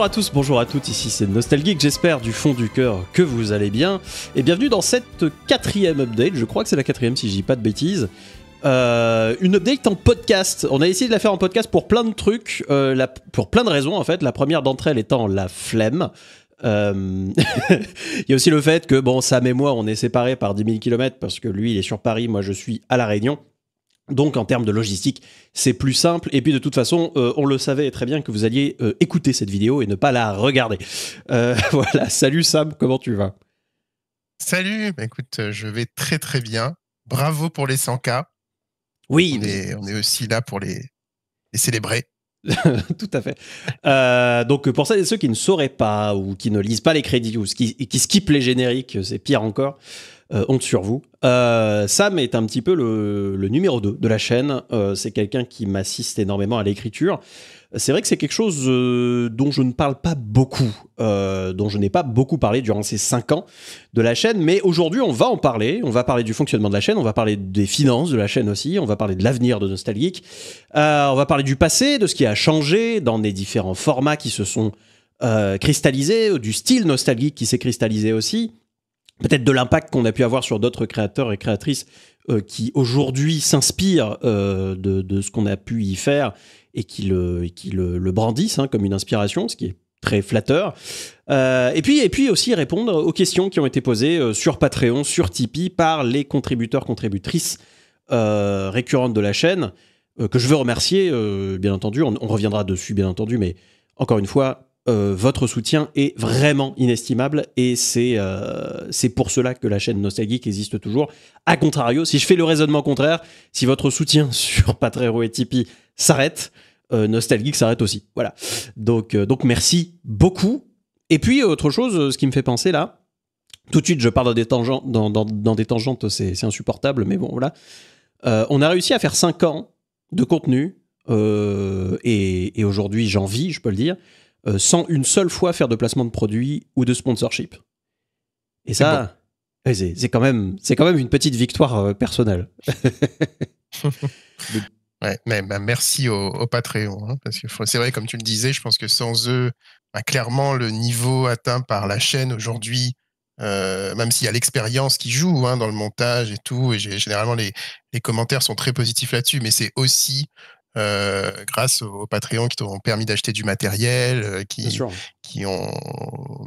Bonjour à tous, bonjour à toutes, ici c'est nostalgique j'espère du fond du cœur que vous allez bien, et bienvenue dans cette quatrième update, je crois que c'est la quatrième si je dis pas de bêtises, euh, une update en podcast. On a essayé de la faire en podcast pour plein de trucs, euh, pour plein de raisons en fait. La première d'entre elles étant la flemme. Euh, il y a aussi le fait que bon, Sam et moi, on est séparés par 10 000 km parce que lui, il est sur Paris, moi, je suis à La Réunion. Donc en termes de logistique, c'est plus simple. Et puis de toute façon, euh, on le savait très bien que vous alliez euh, écouter cette vidéo et ne pas la regarder. Euh, voilà, salut Sam, comment tu vas Salut, bah, écoute, je vais très très bien. Bravo pour les 100K. Oui. On, est, on est aussi là pour les, célébrer. Tout à fait. donc pour celles et ceux qui ne sauraient pas ou qui ne lisent pas les crédits ou qui, qui skippent les génériques, c'est pire encore. Euh, honte sur vous. Euh, Sam est un petit peu le, numéro 2 de la chaîne. Euh, c'est quelqu'un qui m'assiste énormément à l'écriture. C'est vrai que c'est quelque chose dont je ne parle pas beaucoup, dont je n'ai pas beaucoup parlé durant ces 5 ans de la chaîne, mais aujourd'hui on va en parler, on va parler du fonctionnement de la chaîne, on va parler des finances de la chaîne aussi, on va parler de l'avenir de Nostalgeek, on va parler du passé, de ce qui a changé dans les différents formats qui se sont cristallisés, du style nostalgique qui s'est cristallisé aussi, peut-être de l'impact qu'on a pu avoir sur d'autres créateurs et créatrices euh, qui aujourd'hui s'inspirent euh, de, ce qu'on a pu y faire et qui le, brandissent hein, comme une inspiration, ce qui est très flatteur. Euh, et, puis, et puis aussi répondre aux questions qui ont été posées sur Patreon, sur Tipeee par les contributeurs, contributrices récurrentes de la chaîne, que je veux remercier, bien entendu. On, on, reviendra dessus, bien entendu, mais encore une fois, euh, votre soutien est vraiment inestimable et c'est euh, pour cela que la chaîne Nostalgic existe toujours. A contrario, si je fais le raisonnement contraire, si votre soutien sur Patreon et Tipeee s'arrête, euh, Nostalgic s'arrête aussi. Voilà. Donc, donc merci beaucoup. Et puis, autre chose, ce qui me fait penser là, tout de suite, je parle dans des tangentes, dans, des tangentes c'est insupportable, mais bon, voilà. on a réussi à faire 5 ans de contenu et, et aujourd'hui j'en vis, je peux le dire. Euh, sans une seule fois faire de placement de produits ou de sponsorship. Et ça, c'est quand, même, quand même une petite victoire euh, personnelle. mais bah, merci au Patreon. Hein, parce que c'est vrai, comme tu le disais, je pense que sans eux, bah, clairement, le niveau atteint par la chaîne aujourd'hui, euh, même s'il y a l'expérience qui joue hein, dans le montage et tout, et généralement les, commentaires sont très positifs là-dessus, mais c'est aussi euh, grâce aux, Patreons qui t'ont permis d'acheter du matériel, euh, qui, qui ont,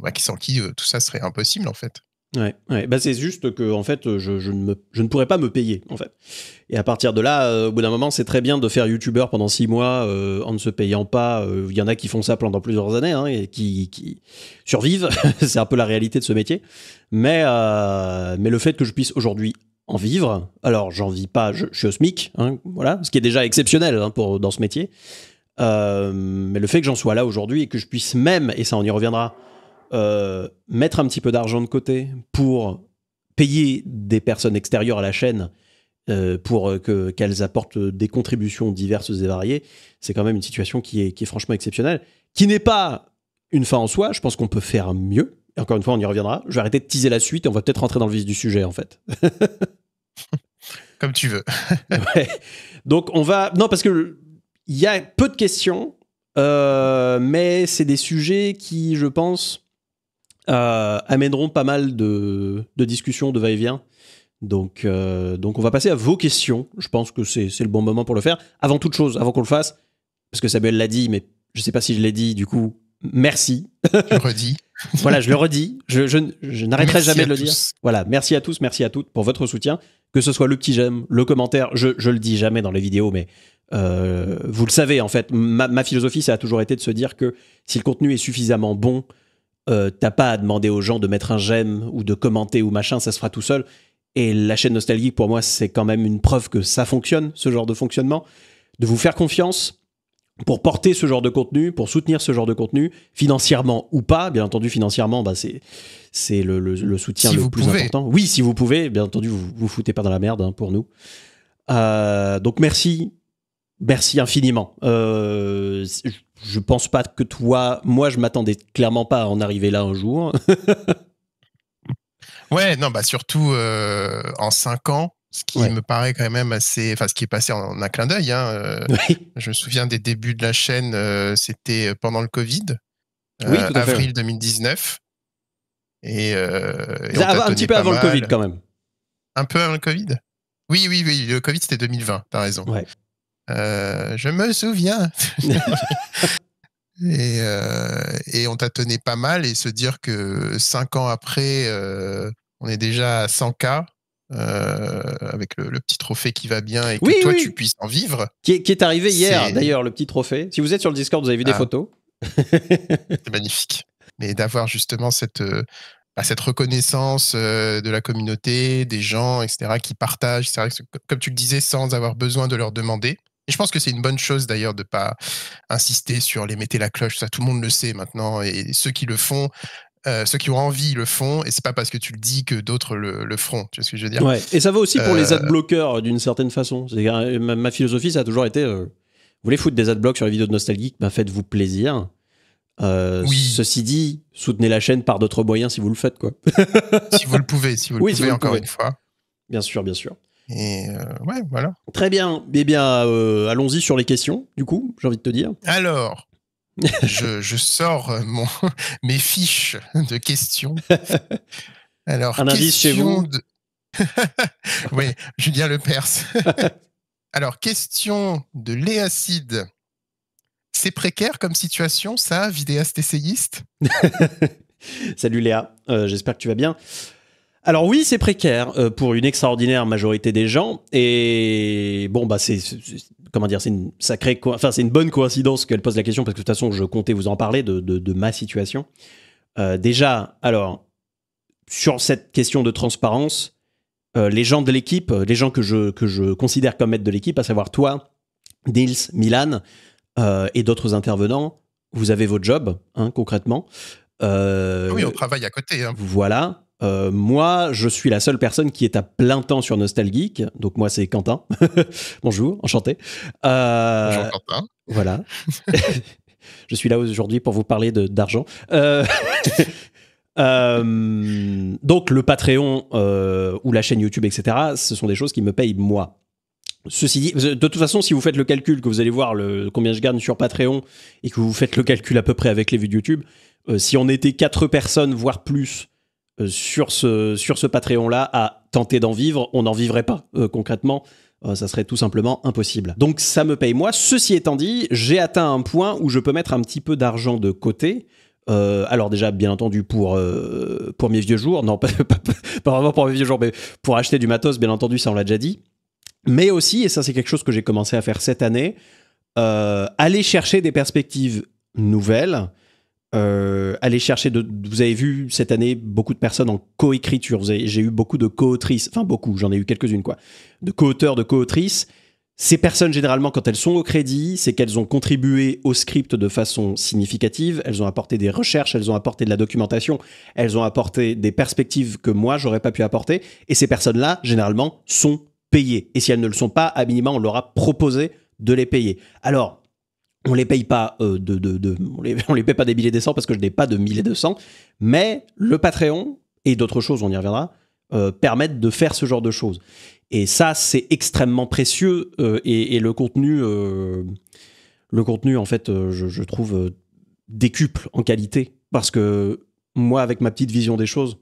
bah, qui sans qui euh, tout ça serait impossible en fait. Ouais, ouais. Bah, c'est juste que en fait, je, je, ne je, ne pourrais pas me payer en fait. Et à partir de là, au bout d'un moment, c'est très bien de faire youtubeur pendant six mois en ne se payant pas. Il y en a qui font ça pendant plusieurs années hein, et qui, qui survivent. c'est un peu la réalité de ce métier. Mais mais le fait que je puisse aujourd'hui en vivre. Alors, j'en vis pas, je, suis au SMIC, hein, voilà, ce qui est déjà exceptionnel hein, pour, dans ce métier. Euh, mais le fait que j'en sois là aujourd'hui et que je puisse même, et ça on y reviendra, euh, mettre un petit peu d'argent de côté pour payer des personnes extérieures à la chaîne euh, pour que qu'elles apportent des contributions diverses et variées, c'est quand même une situation qui est, qui est franchement exceptionnelle, qui n'est pas une fin en soi. Je pense qu'on peut faire mieux, encore une fois, on y reviendra. Je vais arrêter de teaser la suite et on va peut-être rentrer dans le vif du sujet, en fait. Comme tu veux. Donc, on va. Non, parce que il y a peu de questions, euh, mais c'est des sujets qui, je pense, euh, amèneront pas mal de, discussions, de va-et-vient. Donc, euh, donc, on va passer à vos questions. Je pense que c'est le bon moment pour le faire. Avant toute chose, avant qu'on le fasse, parce que Samuel l'a dit, mais je ne sais pas si je l'ai dit, du coup, merci. Je le redis. voilà, je le redis. Je, n'arrêterai jamais de le dire. Voilà, merci à tous, merci à toutes pour votre soutien. Que ce soit le petit j'aime, le commentaire, je, je le dis jamais dans les vidéos, mais euh, vous le savez, en fait, ma, philosophie, ça a toujours été de se dire que si le contenu est suffisamment bon, euh, t'as pas à demander aux gens de mettre un j'aime ou de commenter ou machin, ça se fera tout seul. Et la chaîne nostalgique, pour moi, c'est quand même une preuve que ça fonctionne, ce genre de fonctionnement. De vous faire confiance, pour porter ce genre de contenu, pour soutenir ce genre de contenu, financièrement ou pas. Bien entendu, financièrement, bah, c'est le, le, soutien le plus important. Oui, si vous pouvez, bien entendu, vous vous foutez pas dans la merde hein, pour nous. Euh, donc merci, merci infiniment. Euh, je pense pas que toi, moi, je m'attendais clairement pas à en arriver là un jour. ouais, non, bah surtout euh, en cinq ans ce qui me paraît quand même assez, enfin ce qui est passé en, un clin d'œil. Hein, euh, je me souviens des débuts de la chaîne, euh, c'était euh, pendant le Covid, oui, tout à avril 2019. Et, un petit peu avant le Covid quand même. Un peu avant le Covid. Oui, oui, oui. Le Covid c'était 2020. T'as raison. je me souviens. et, on tâtonnait pas mal et se dire que cinq ans après, on est déjà à 100 k euh, avec le, petit trophée qui va bien et que toi tu puisses en vivre. Qui est, arrivé hier d'ailleurs, le petit trophée. Si vous êtes sur le Discord, vous avez vu des ah. photos. C'est magnifique. Mais d'avoir justement cette, euh, bah, cette reconnaissance euh, de la communauté, des gens, etc., qui partagent, c'est vrai que, comme tu le disais, sans avoir besoin de leur demander. Et je pense que c'est une bonne chose d'ailleurs de ne pas insister sur les mettez la cloche, ça tout le monde le sait maintenant, et ceux qui le font euh, ceux qui ont envie le font et c'est pas parce que tu le dis que d'autres le, le, feront. Tu vois ce que je veux dire Et ça va aussi pour les euh, adblockers euh, d'une certaine façon. Ma, ma, philosophie, ça a toujours été vous voulez foutre des adblocks sur les vidéos de Nostalgeek, ben faites-vous plaisir. Ceci dit, soutenez la chaîne par d'autres moyens si vous le faites, quoi. si vous le pouvez, si vous le pouvez, encore une fois. Bien sûr, bien sûr. Et ouais, voilà. Très bien. Eh bien, allons-y sur les questions, du coup, j'ai envie de te dire. Alors, je, sors euh, mon, mes fiches de questions. Alors, un indice chez vous de... Oui, Julien Lepers. Alors, question de Léacide. C'est précaire comme situation, ça, vidéaste essayiste Salut Léa, euh, j'espère que tu vas bien. Alors oui, c'est précaire euh, pour une extraordinaire majorité des gens. Et bon, bah c'est comment dire, c'est une sacrée, enfin c'est une bonne coïncidence qu'elle pose la question parce que de toute façon, je comptais vous en parler de, ma situation. Euh, déjà, alors sur cette question de transparence, euh, les gens de l'équipe, les gens que je que je considère comme maîtres de l'équipe, à savoir toi, Nils, Milan et d'autres intervenants, vous avez votre job, hein, concrètement. Ah oui, on travaille à côté. Hein. Voilà. Euh, moi, je suis la seule personne qui est à plein temps sur Nostalgeek. Donc, moi, c'est Quentin. Bonjour, enchanté. Euh, Bonjour, Quentin. Voilà. je suis là aujourd'hui pour vous parler d'argent. Euh, donc, le Patreon ou la chaîne YouTube, etc., ce sont des choses qui me payent moi. Ceci dit, de toute façon, si vous faites le calcul, que vous allez voir le, combien je gagne sur Patreon et que vous faites le calcul à peu près avec les vues de YouTube, si on était quatre personnes, voire plus, euh, sur ce, sur ce Patreon-là à tenter d'en vivre, on n'en vivrait pas euh, concrètement euh, ça serait tout simplement impossible. Donc ça me paye moi. Ceci étant dit, j'ai atteint un point où je peux mettre un petit peu d'argent de côté. alors déjà, bien entendu, pour, pour mes vieux jours, non, pas, vraiment pour mes vieux jours, mais pour acheter du matos, bien entendu, ça on l'a déjà dit. Mais aussi, et ça c'est quelque chose que j'ai commencé à faire cette année, aller chercher des perspectives nouvelles euh, aller chercher de, vous avez vu cette année beaucoup de personnes en coécriture. J'ai eu beaucoup de coautrices, enfin beaucoup, j'en ai eu quelques-unes quoi, de coauteurs, de coautrices. Ces personnes généralement, quand elles sont au crédit, c'est qu'elles ont contribué au script de façon significative. Elles ont apporté des recherches, elles ont apporté de la documentation, elles ont apporté des perspectives que moi j'aurais pas pu apporter. Et ces personnes-là, généralement, sont payées. Et si elles ne le sont pas, à minima, on leur a proposé de les payer. Alors, on les paye pas des de, de, on, les, paye pas des billets parce que je n'ai pas de 1200 mais le Patreon et d'autres choses on y reviendra euh, permettent de faire ce genre de choses et ça c'est extrêmement précieux euh, et, le contenu euh, le contenu en fait je, trouve décuple en qualité parce que moi avec ma petite vision des choses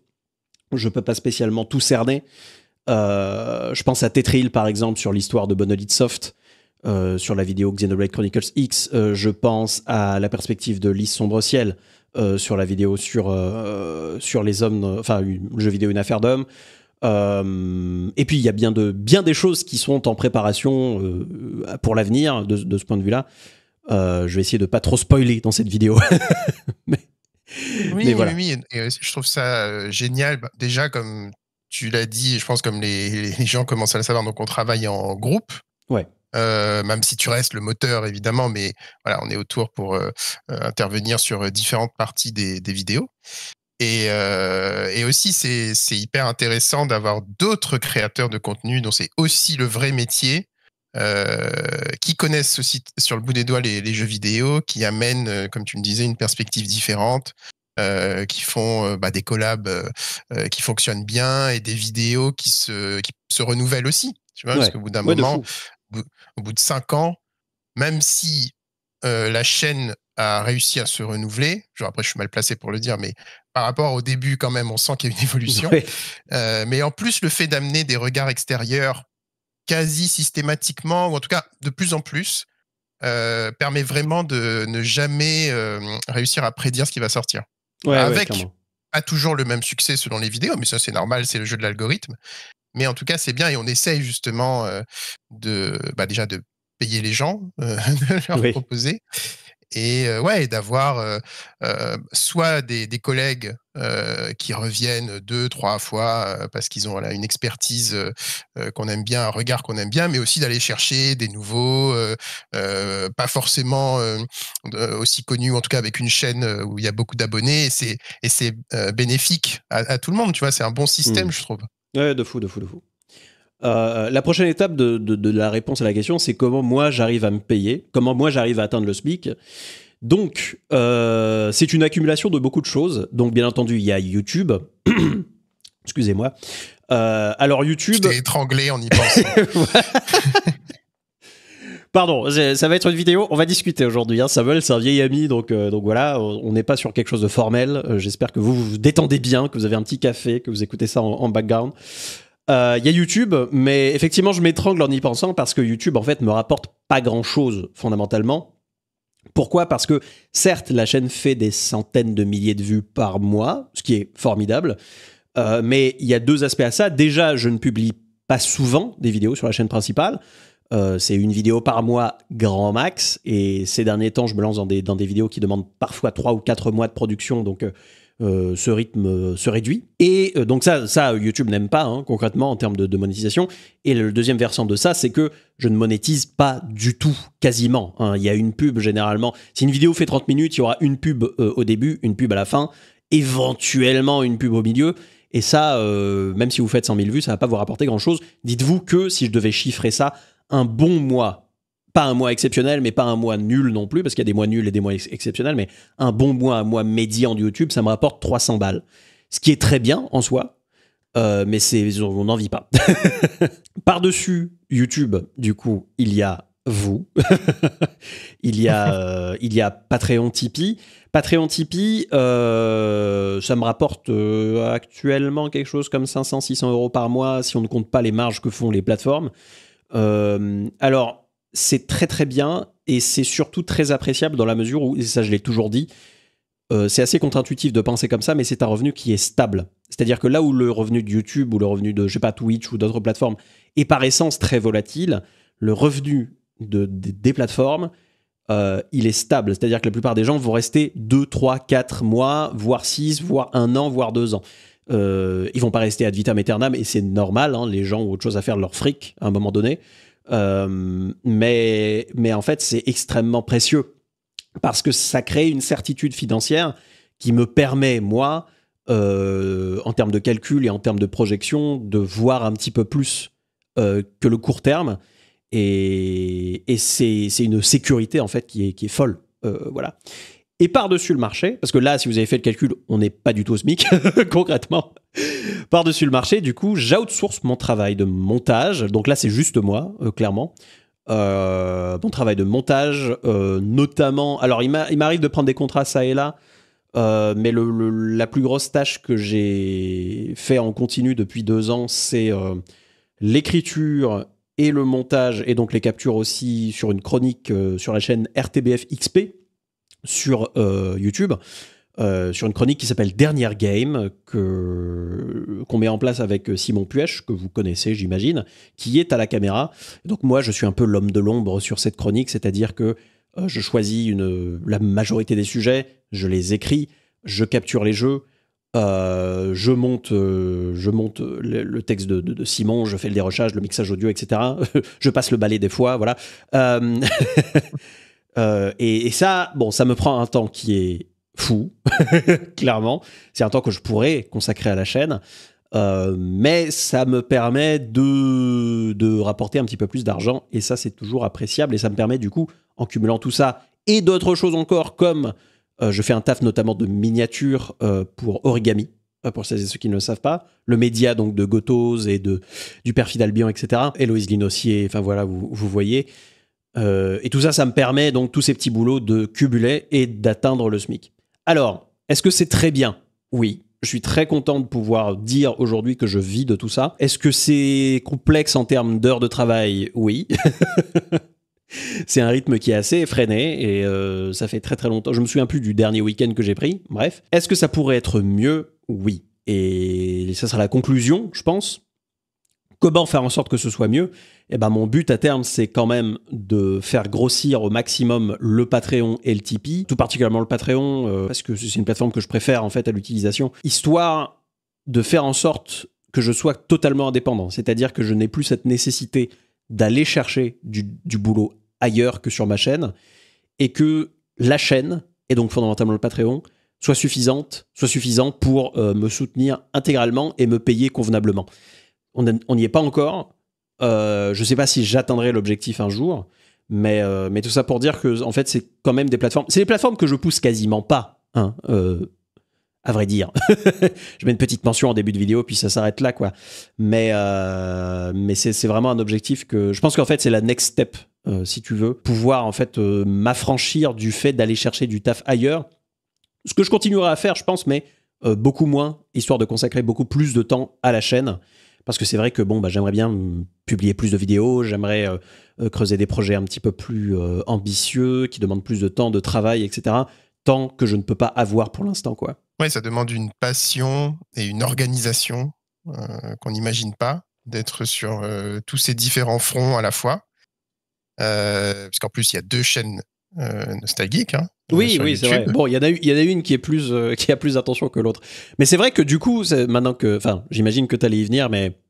je peux pas spécialement tout cerner je pense à Tetril par exemple sur l'histoire de Bonolith Soft euh, sur la vidéo Xenoblade Chronicles X, euh, je pense à la perspective de Lys Sombre Ciel euh, sur la vidéo sur, sur les hommes, enfin, le jeu vidéo Une affaire d'hommes. et puis il y a bien, de, bien des choses qui sont en préparation pour l'avenir de, de, ce point de vue-là. je vais essayer de pas trop spoiler dans cette vidéo. mais, oui, oui, je trouve ça génial. Bah, déjà, comme tu l'as dit, je pense comme les, les gens commencent à le savoir, donc on travaille en groupe. Ouais. Euh, même si tu restes le moteur évidemment, mais voilà, on est autour pour euh, euh, intervenir sur différentes parties des, vidéos. Et, aussi, c'est hyper intéressant d'avoir d'autres créateurs de contenu dont c'est aussi le vrai métier, qui connaissent aussi sur le bout des doigts les, jeux vidéo, qui amènent, comme tu me disais, une perspective différente, qui font bah, des collabs qui fonctionnent bien et des vidéos qui se, se renouvellent aussi. Tu vois, parce qu'au bout d'un moment, au bout de cinq ans, même si euh, la chaîne a réussi à se renouveler, genre après je suis mal placé pour le dire, mais par rapport au début quand même, on sent qu'il y a une évolution. Euh, mais en plus, le fait d'amener des regards extérieurs quasi systématiquement, ou en tout cas de plus en plus, euh, permet vraiment de ne jamais réussir à prédire ce qui va sortir. Avec pas toujours le même succès selon les vidéos, mais ça c'est normal, c'est le jeu de l'algorithme. Mais en tout cas, c'est bien et on essaye justement euh, de, bah, déjà de payer les gens, euh, de leur proposer. Et euh, ouais, d'avoir soit des, collègues qui reviennent deux, trois fois parce qu'ils ont une expertise qu'on aime bien, un regard qu'on aime bien, mais aussi d'aller chercher des nouveaux, pas forcément aussi connus, en tout cas avec une chaîne où il y a beaucoup d'abonnés. Et c'est bénéfique à, tout le monde, tu vois, c'est un bon mmh. système, je trouve. Ouais, de fou, de fou, de fou. Euh, la prochaine étape de, la réponse à la question, c'est comment moi j'arrive à me payer, comment moi j'arrive à atteindre le speak. Donc, euh, c'est une accumulation de beaucoup de choses. Donc, bien entendu, il y a YouTube. Excusez-moi. Euh, alors, YouTube. Je étranglé en y pensant. Pardon, ça va être une vidéo. On va discuter aujourd'hui. Hein. Samuel, c'est un vieil ami, donc, euh, donc voilà, on n'est pas sur quelque chose de formel. Euh, j'espère que vous vous détendez bien, que vous avez un petit café, que vous écoutez ça en, background. Euh, il y a YouTube, mais effectivement, je m'étrangle en y pensant parce que YouTube, en fait, me rapporte pas grand chose fondamentalement. Pourquoi Parce que certes, la chaîne fait des centaines de milliers de vues par mois, ce qui est formidable. mais il y a deux aspects à ça. Déjà, je ne publie pas souvent des vidéos sur la chaîne principale. Euh, c'est une vidéo par mois, grand max. Et ces derniers temps, je me lance dans des, vidéos qui demandent parfois 3 ou 4 mois de production. Donc, euh, euh, ce rythme se réduit. Et donc, ça, ça YouTube n'aime pas, hein, concrètement, en termes de, monétisation. Et le deuxième versant de ça, c'est que je ne monétise pas du tout, quasiment. Hein. Il y a une pub, généralement. Si une vidéo fait 30 minutes, il y aura une pub au début, une pub à la fin, éventuellement une pub au milieu. Et ça, même si vous faites 100 000 vues, ça ne va pas vous rapporter grand-chose. Dites-vous que si je devais chiffrer ça un bon mois. Pas un mois exceptionnel, mais pas un mois nul non plus, parce qu'il y a des mois nuls et des mois exceptionnels, mais un bon mois, un mois médian de YouTube, ça me rapporte 300 balles. Ce qui est très bien en soi, euh, mais c'est, on n'en vit pas. Par-dessus YouTube, du coup, il y a vous. il, y a, euh, il y a Patreon Tipeee. Patreon Tipeee, euh, ça me rapporte actuellement quelque chose comme 500-600 euros par mois si on ne compte pas les marges que font les plateformes. Euh, alors, c'est très très bien et c'est surtout très appréciable dans la mesure où, et ça je l'ai toujours dit, euh, c'est assez contre-intuitif de penser comme ça, mais c'est un revenu qui est stable. C'est-à-dire que là où le revenu de YouTube ou le revenu de, je sais pas, Twitch ou d'autres plateformes est par essence très volatile, le revenu des plateformes, euh, il est stable. C'est-à-dire que la plupart des gens vont rester 2, 3, 4 mois, voire 6, voire 1 an, voire 2 ans. Euh, ils vont pas rester ad vitam aeternam et c'est normal. Hein, les gens ont autre chose à faire de leur fric à un moment donné. Euh, mais, mais en fait, c'est extrêmement précieux parce que ça crée une certitude financière qui me permet, moi, euh, en termes de calcul et en termes de projection, de voir un petit peu plus euh, que le court terme. Et, c'est une sécurité, en fait, qui est, qui est folle. voilà. Et par-dessus le marché, parce que là, si vous avez fait le calcul, on n'est pas du tout au SMIC, concrètement. Par-dessus le marché, du coup, j'outsource mon travail de montage. Donc là, c'est juste moi, euh, clairement. Euh, mon travail de montage, euh, notamment. Alors, il m'arrive de prendre des contrats ça et là, mais la plus grosse tâche que j'ai fait en continu depuis deux ans, c'est l'écriture et le montage, et donc les captures aussi sur une chronique sur la chaîne RTBF XP sur euh, YouTube. Euh, sur une chronique qui s'appelle Dernière Game, que, qu'on met en place avec euh, Simon Puech, que vous connaissez, j'imagine, qui est à la caméra. Donc moi, je suis un peu l'homme de l'ombre sur cette chronique, c'est-à-dire que je choisis une, la majorité des sujets, je les écris, je capture les jeux, je monte, je monte le, texte de, Simon, je fais le dérochage, le mixage audio, etc. je passe le balai des fois, voilà. Euh, et, ça, bon, ça me prend un temps qui est fou, clairement. C'est un temps que je pourrais consacrer à la chaîne. Euh, mais ça me permet de, de rapporter un petit peu plus d'argent et ça c'est toujours appréciable et ça me permet du coup en cumulant tout ça et d'autres choses encore comme euh, je fais un taf notamment de miniatures pour origami pour celles et ceux qui ne le savent pas, le média donc de Gotos et de du perfide Albion, etc. Héloïse Linossier, enfin voilà, vous voyez. Euh, et tout ça, ça me permet donc tous ces petits boulots de cubuler et d'atteindre le SMIC. Alors, est-ce que c'est très bien Oui. Je suis très content de pouvoir dire aujourd'hui que je vis de tout ça. Est-ce que c'est complexe en termes d'heures de travail Oui. c'est un rythme qui est assez effréné et euh, ça fait très très longtemps. Je me souviens plus du dernier week-end que j'ai pris. Bref. Est-ce que ça pourrait être mieux Oui. Et ça sera la conclusion, je pense, Comment faire en sorte que ce soit mieux eh ben, mon but à terme, c'est quand même de faire grossir au maximum le Patreon et le Tipeee, tout particulièrement le Patreon, euh, parce que c'est une plateforme que je préfère en fait à l'utilisation, histoire de faire en sorte que je sois totalement indépendant, c'est-à-dire que je n'ai plus cette nécessité d'aller chercher du, boulot ailleurs que sur ma chaîne, et que la chaîne, et donc fondamentalement le Patreon, soit suffisante, soit suffisant pour euh, me soutenir intégralement et me payer convenablement on n'y est pas encore. Euh, je ne sais pas si j'atteindrai l'objectif un jour, mais, euh, mais tout ça pour dire que en fait, c'est quand même des plateformes. C'est des plateformes que je pousse quasiment pas, hein, euh, à vrai dire. je mets une petite mention en début de vidéo, puis ça s'arrête là, quoi. Mais, mais c'est vraiment un objectif que je pense qu'en fait, c'est la next step, si tu veux, pouvoir en fait m'affranchir du fait d'aller chercher du taf ailleurs. Ce que je continuerai à faire, je pense, mais beaucoup moins, histoire de consacrer beaucoup plus de temps à la chaîne. Parce que c'est vrai que bon, bah, j'aimerais bien publier plus de vidéos, j'aimerais euh, euh, creuser des projets un petit peu plus euh, ambitieux, qui demandent plus de temps, de travail, etc. Tant que je ne peux pas avoir pour l'instant, quoi. Oui, ça demande une passion et une organisation qu'on n'imagine pas, d'être sur tous ces différents fronts à la fois. parce qu'en plus, il y a deux chaînes nostalgiques. Hein, oui, oui, c'est vrai. Bon, il y, en a, y en a une qui, est plus, qui a plus d'attention que l'autre. Mais c'est vrai que du coup, maintenant que. Enfin, j'imagine que tu allais y venir, mais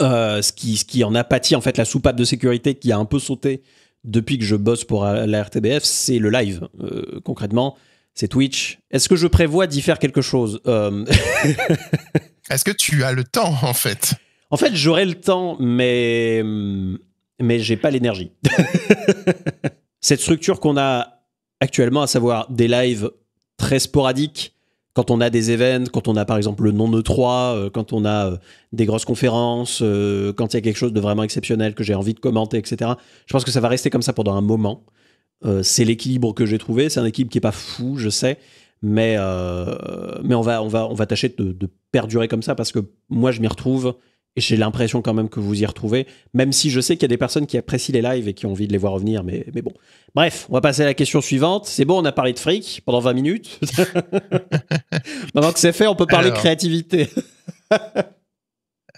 euh, ce, qui, en a pâti, en fait, la soupape de sécurité qui a un peu sauté depuis que je bosse pour la RTBF, c'est le live. Euh, concrètement, c'est Twitch. Est-ce que je prévois d'y faire quelque chose euh, Est-ce que tu as le temps, en fait En fait, j'aurai le temps, mais, mais j'ai pas l'énergie. Cette structure qu'on a actuellement, à savoir des lives très sporadiques, quand on a des événements, quand on a par exemple le non de 3 e euh, quand on a euh, des grosses conférences, euh, quand il y a quelque chose de vraiment exceptionnel que j'ai envie de commenter, etc. Je pense que ça va rester comme ça pendant un moment. c'est l'équilibre que j'ai trouvé. C'est un équilibre qui est pas fou, je sais, mais mais on va on va on va tâcher de perdurer comme ça parce que moi je m'y retrouve j'ai l'impression quand même que vous y retrouvez, même si je sais qu'il y a des personnes qui apprécient les lives et qui ont envie de les voir revenir, mais, mais bon. Bref, on va passer à la question suivante. C'est bon, on a parlé de fric pendant 20 minutes. Maintenant que c'est fait, on peut parler de créativité.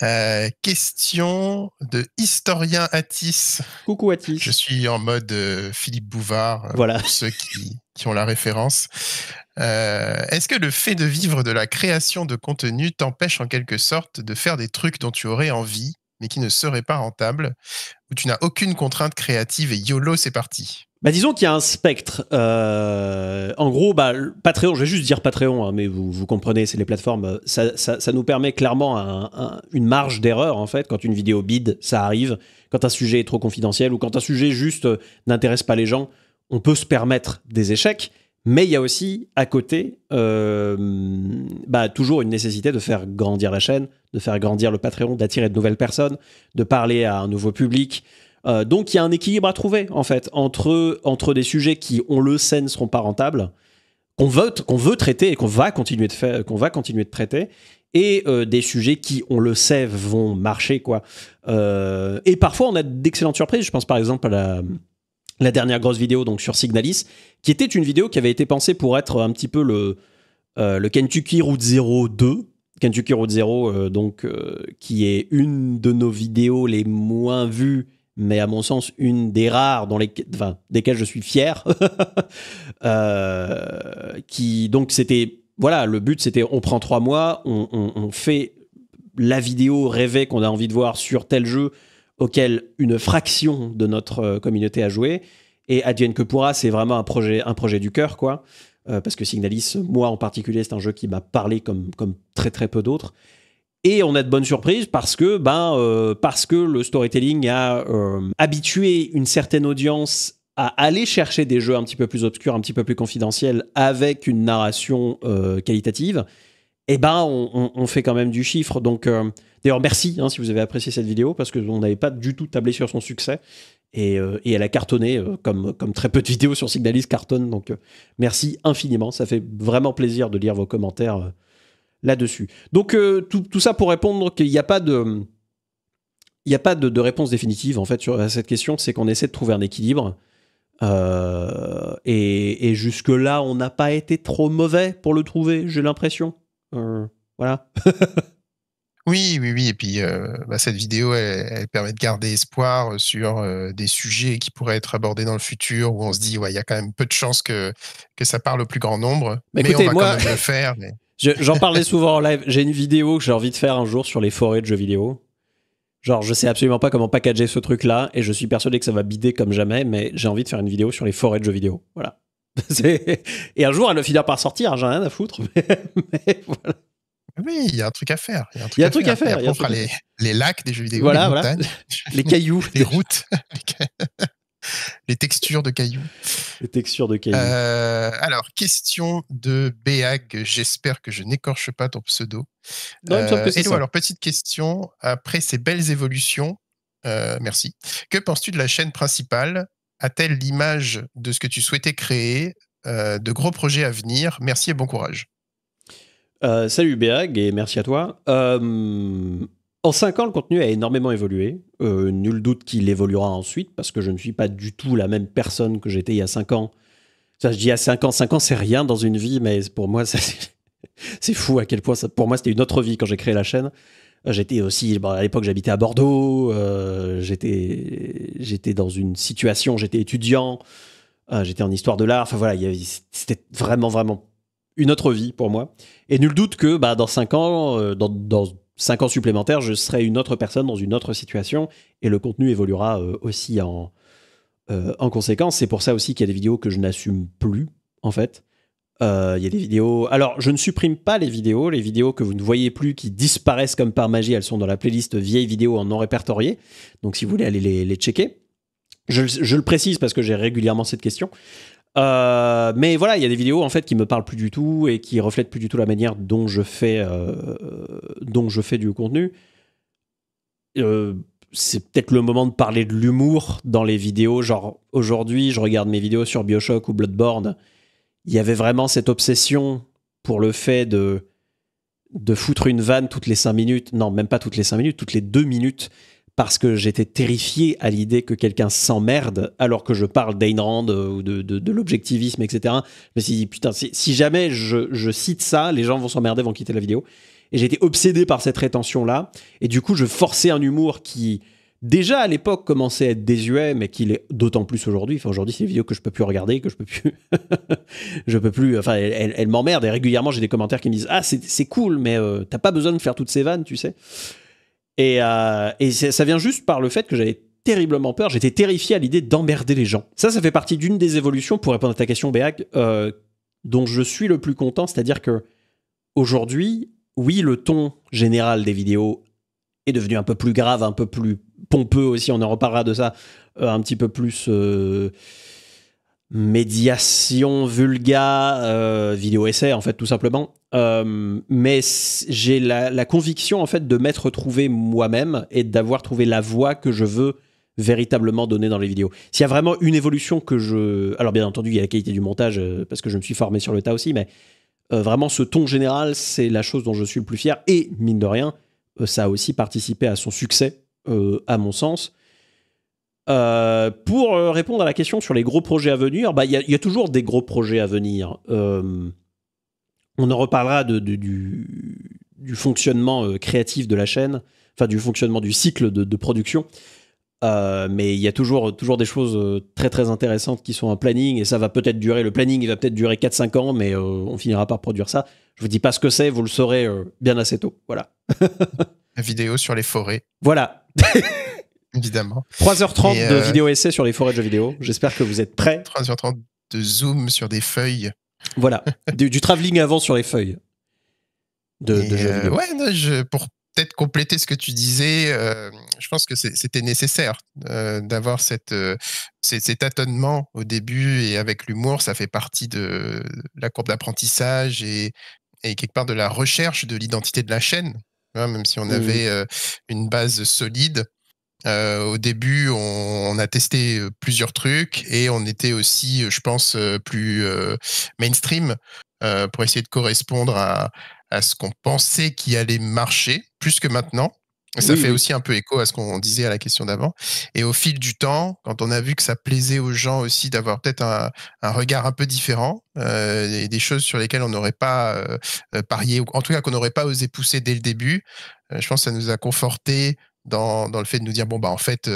Euh, question de historien Atis. Coucou Atis. Je suis en mode euh, Philippe Bouvard, euh, pour ceux qui, qui ont la référence. Euh, est-ce que le fait de vivre de la création de contenu t'empêche en quelque sorte de faire des trucs dont tu aurais envie, mais qui ne seraient pas rentables, où tu n'as aucune contrainte créative et YOLO, c'est parti bah disons qu'il y a un spectre. Euh, en gros, bah, Patreon, je vais juste dire Patreon, hein, mais vous, vous comprenez, c'est les plateformes. Ça, nous permet clairement une marge d'erreur, en fait, quand une vidéo bide, ça arrive. Quand un sujet est trop confidentiel ou quand un sujet juste euh, n'intéresse pas les gens, on peut se permettre des échecs. Mais il y a aussi à côté, euh, bah, toujours une nécessité de faire grandir la chaîne, de faire grandir le Patreon, d'attirer de nouvelles personnes, de parler à un nouveau public. Euh, donc il y a un équilibre à trouver en fait entre, entre des sujets qui, on le sait, ne seront pas rentables, qu'on veut, qu'on veut traiter et qu'on va continuer de faire, qu'on va continuer de traiter, et euh, des sujets qui, on le sait, vont marcher quoi. et parfois on a d'excellentes surprises. Je pense par exemple à la la dernière grosse vidéo donc sur Signalis, qui était une vidéo qui avait été pensée pour être un petit peu le, euh, le Kentucky Route 02, 2. Kentucky Route 0, euh, donc, euh, qui est une de nos vidéos les moins vues, mais à mon sens, une des rares dans les, enfin, desquelles je suis fier. qui, donc, c'était, voilà, le but, c'était on prend trois mois, on, on fait la vidéo rêvée qu'on a envie de voir sur tel jeu, auquel une fraction de notre euh, communauté a joué. Et Advienne que pourra, c'est vraiment un projet, un projet du cœur, quoi. Euh, parce que Signalis, moi en particulier, c'est un jeu qui m'a parlé comme, comme très très peu d'autres. Et on a de bonnes surprises parce que, ben, euh, parce que le storytelling a habitué une certaine audience à aller chercher des jeux un petit peu plus obscurs, un petit peu plus confidentiels, avec une narration qualitative eh ben, on, fait quand même du chiffre. Donc, euh, d'ailleurs, merci hein, si vous avez apprécié cette vidéo parce qu'on n'avait pas du tout tablé sur son succès. Et, euh, elle a cartonné, euh, comme, très peu de vidéos sur Signalise cartonnent. Donc, merci infiniment. Ça fait vraiment plaisir de lire vos commentaires là-dessus. Donc, tout, ça pour répondre qu'il n'y a pas de. réponse définitive en fait sur à cette question, c'est qu'on essaie de trouver un équilibre. et jusque-là, on n'a pas été trop mauvais pour le trouver, j'ai l'impression voilà. oui, oui, oui. Et puis, euh, bah, cette vidéo, elle, permet de garder espoir euh, sur euh, des sujets qui pourraient être abordés dans le futur, où on se dit, ouais, il y a quand même peu de chances que, que ça parle au plus grand nombre. Bah, mais, on va moi... quand même le faire. J'en parlais souvent en live. J'ai une vidéo que j'ai envie de faire un jour sur les forêts de jeux vidéo. Genre, je sais absolument pas comment packager ce truc-là, et je suis persuadé que ça va bider comme jamais, mais j'ai envie de faire une vidéo sur les forêts de jeux vidéo. Voilà. Et un jour, elle va finir par sortir, j'ai rien à foutre. Mais, voilà. Oui, il y a un truc à faire. Il y a un truc, à, faire. les, les, lacs des jeux vidéo, voilà, les voilà. les cailloux, les routes, les textures de cailloux. Les textures de cailloux. Euh, alors, question de Béag. J'espère que je n'écorche pas ton pseudo. Non, que hello, euh, alors petite question. Après ces belles évolutions, euh, merci. Que penses-tu de la chaîne principale a-t-elle l'image de ce que tu souhaitais créer, euh, de gros projets à venir Merci et bon courage. Euh, salut berg et merci à toi. Euh, en cinq ans, le contenu a énormément évolué. nul doute qu'il évoluera ensuite parce que je ne suis pas du tout la même personne que j'étais il y a 5 ans. Ça, je dis a 5 ans, 5 ans, c'est rien dans une vie, mais pour moi, c'est fou à quel point ça, pour moi, c'était une autre vie quand j'ai créé la chaîne. J'étais aussi, à l'époque, j'habitais à Bordeaux. Euh, j'étais, j'étais dans une situation, j'étais étudiant. Euh, j'étais en histoire de l'art. Enfin voilà, c'était vraiment, vraiment une autre vie pour moi. Et nul doute que bah, dans 5 ans, euh, dans, dans ans supplémentaires, je serai une autre personne dans une autre situation et le contenu évoluera aussi en, en conséquence. C'est pour ça aussi qu'il y a des vidéos que je n'assume plus, en fait. Euh, il y a des vidéos. Alors, je ne supprime pas les vidéos. Les vidéos que vous ne voyez plus, qui disparaissent comme par magie, elles sont dans la playlist vieilles vidéos en non répertoriées. Donc, si vous voulez aller les, checker. Je, le précise parce que j'ai régulièrement cette question. Euh, mais voilà, il y a des vidéos en fait qui me parlent plus du tout et qui reflètent plus du tout la manière dont je fais, euh, dont je fais du contenu. c'est peut-être le moment de parler de l'humour dans les vidéos. Genre aujourd'hui, je regarde mes vidéos sur Bioshock ou Bloodborne il y avait vraiment cette obsession pour le fait de, de foutre une vanne toutes les cinq minutes, non, même pas toutes les cinq minutes, toutes les deux minutes, parce que j'étais terrifié à l'idée que quelqu'un s'emmerde alors que je parle d'Ayn euh, ou de, de, l'objectivisme, etc. Je me suis dit, putain, si, jamais je, je, cite ça, les gens vont s'emmerder, vont quitter la vidéo. Et j'étais obsédé par cette rétention-là. Et du coup, je forçais un humour qui, déjà à l'époque commençait à être désuet, mais qu'il est d'autant plus aujourd'hui. Enfin, aujourd'hui, c'est des vidéos que je peux plus regarder, que je peux plus. je peux plus. Enfin, elle, m'emmerde et régulièrement, j'ai des commentaires qui me disent Ah, c'est cool, mais euh, t'as pas besoin de faire toutes ces vannes, tu sais. Et, euh, et ça vient juste par le fait que j'avais terriblement peur, j'étais terrifié à l'idée d'emmerder les gens. Ça, ça fait partie d'une des évolutions, pour répondre à ta question, Béac, euh, dont je suis le plus content, c'est-à-dire que aujourd'hui, oui, le ton général des vidéos est devenu un peu plus grave, un peu plus pompeux aussi, on en reparlera de ça euh, un petit peu plus euh, médiation, vulga, euh, vidéo essai en fait tout simplement. mais j'ai la, conviction en fait de m'être trouvé moi-même et d'avoir trouvé la voie que je veux véritablement donner dans les vidéos. S'il y a vraiment une évolution que je... Alors bien entendu, il y a la qualité du montage, parce que je me suis formé sur le tas aussi, mais vraiment ce ton général, c'est la chose dont je suis le plus fier. Et mine de rien, ça a aussi participé à son succès, euh, à mon sens. Euh, pour euh, répondre à la question sur les gros projets à venir, bah, il y, y, a toujours des gros projets à venir. on en reparlera du, du, fonctionnement créatif de la chaîne, enfin du fonctionnement du cycle de, production. mais il y a toujours, toujours des choses très très intéressantes qui sont en planning et ça va peut-être durer, le planning il va peut-être durer 4-5 ans, mais on finira par produire ça. Je vous dis pas ce que c'est, vous le saurez bien assez tôt. Voilà. la vidéo sur les forêts. Voilà, Évidemment. 3h30 de euh, vidéo essai sur les forêts de jeux vidéo. J'espère que vous êtes prêts. 3h30 de zoom sur des feuilles. Voilà, du, traveling travelling avant sur les feuilles. De, jeux euh, vidéo. Ouais, pour peut-être compléter ce que tu disais, euh, je pense que c'était nécessaire d'avoir cette, cet tâtonnement au début et avec l'humour, ça fait partie de la courbe d'apprentissage et, et, quelque part de la recherche de l'identité de la chaîne même si on mmh avait une base solide. au début, on, a testé plusieurs trucs et on était aussi, je pense, plus mainstream pour essayer de correspondre à, à ce qu'on pensait qui allait marcher, plus que maintenant. Ça fait aussi un peu écho à ce qu'on disait à la question d'avant. Et au fil du temps, quand on a vu que ça plaisait aux gens aussi d'avoir peut-être un, regard un peu différent euh, et des choses sur lesquelles on n'aurait pas euh, euh, parié, ou en tout cas qu'on n'aurait pas osé pousser dès le début, je pense que ça nous a conforté dans, dans, le fait de nous dire bon bah en fait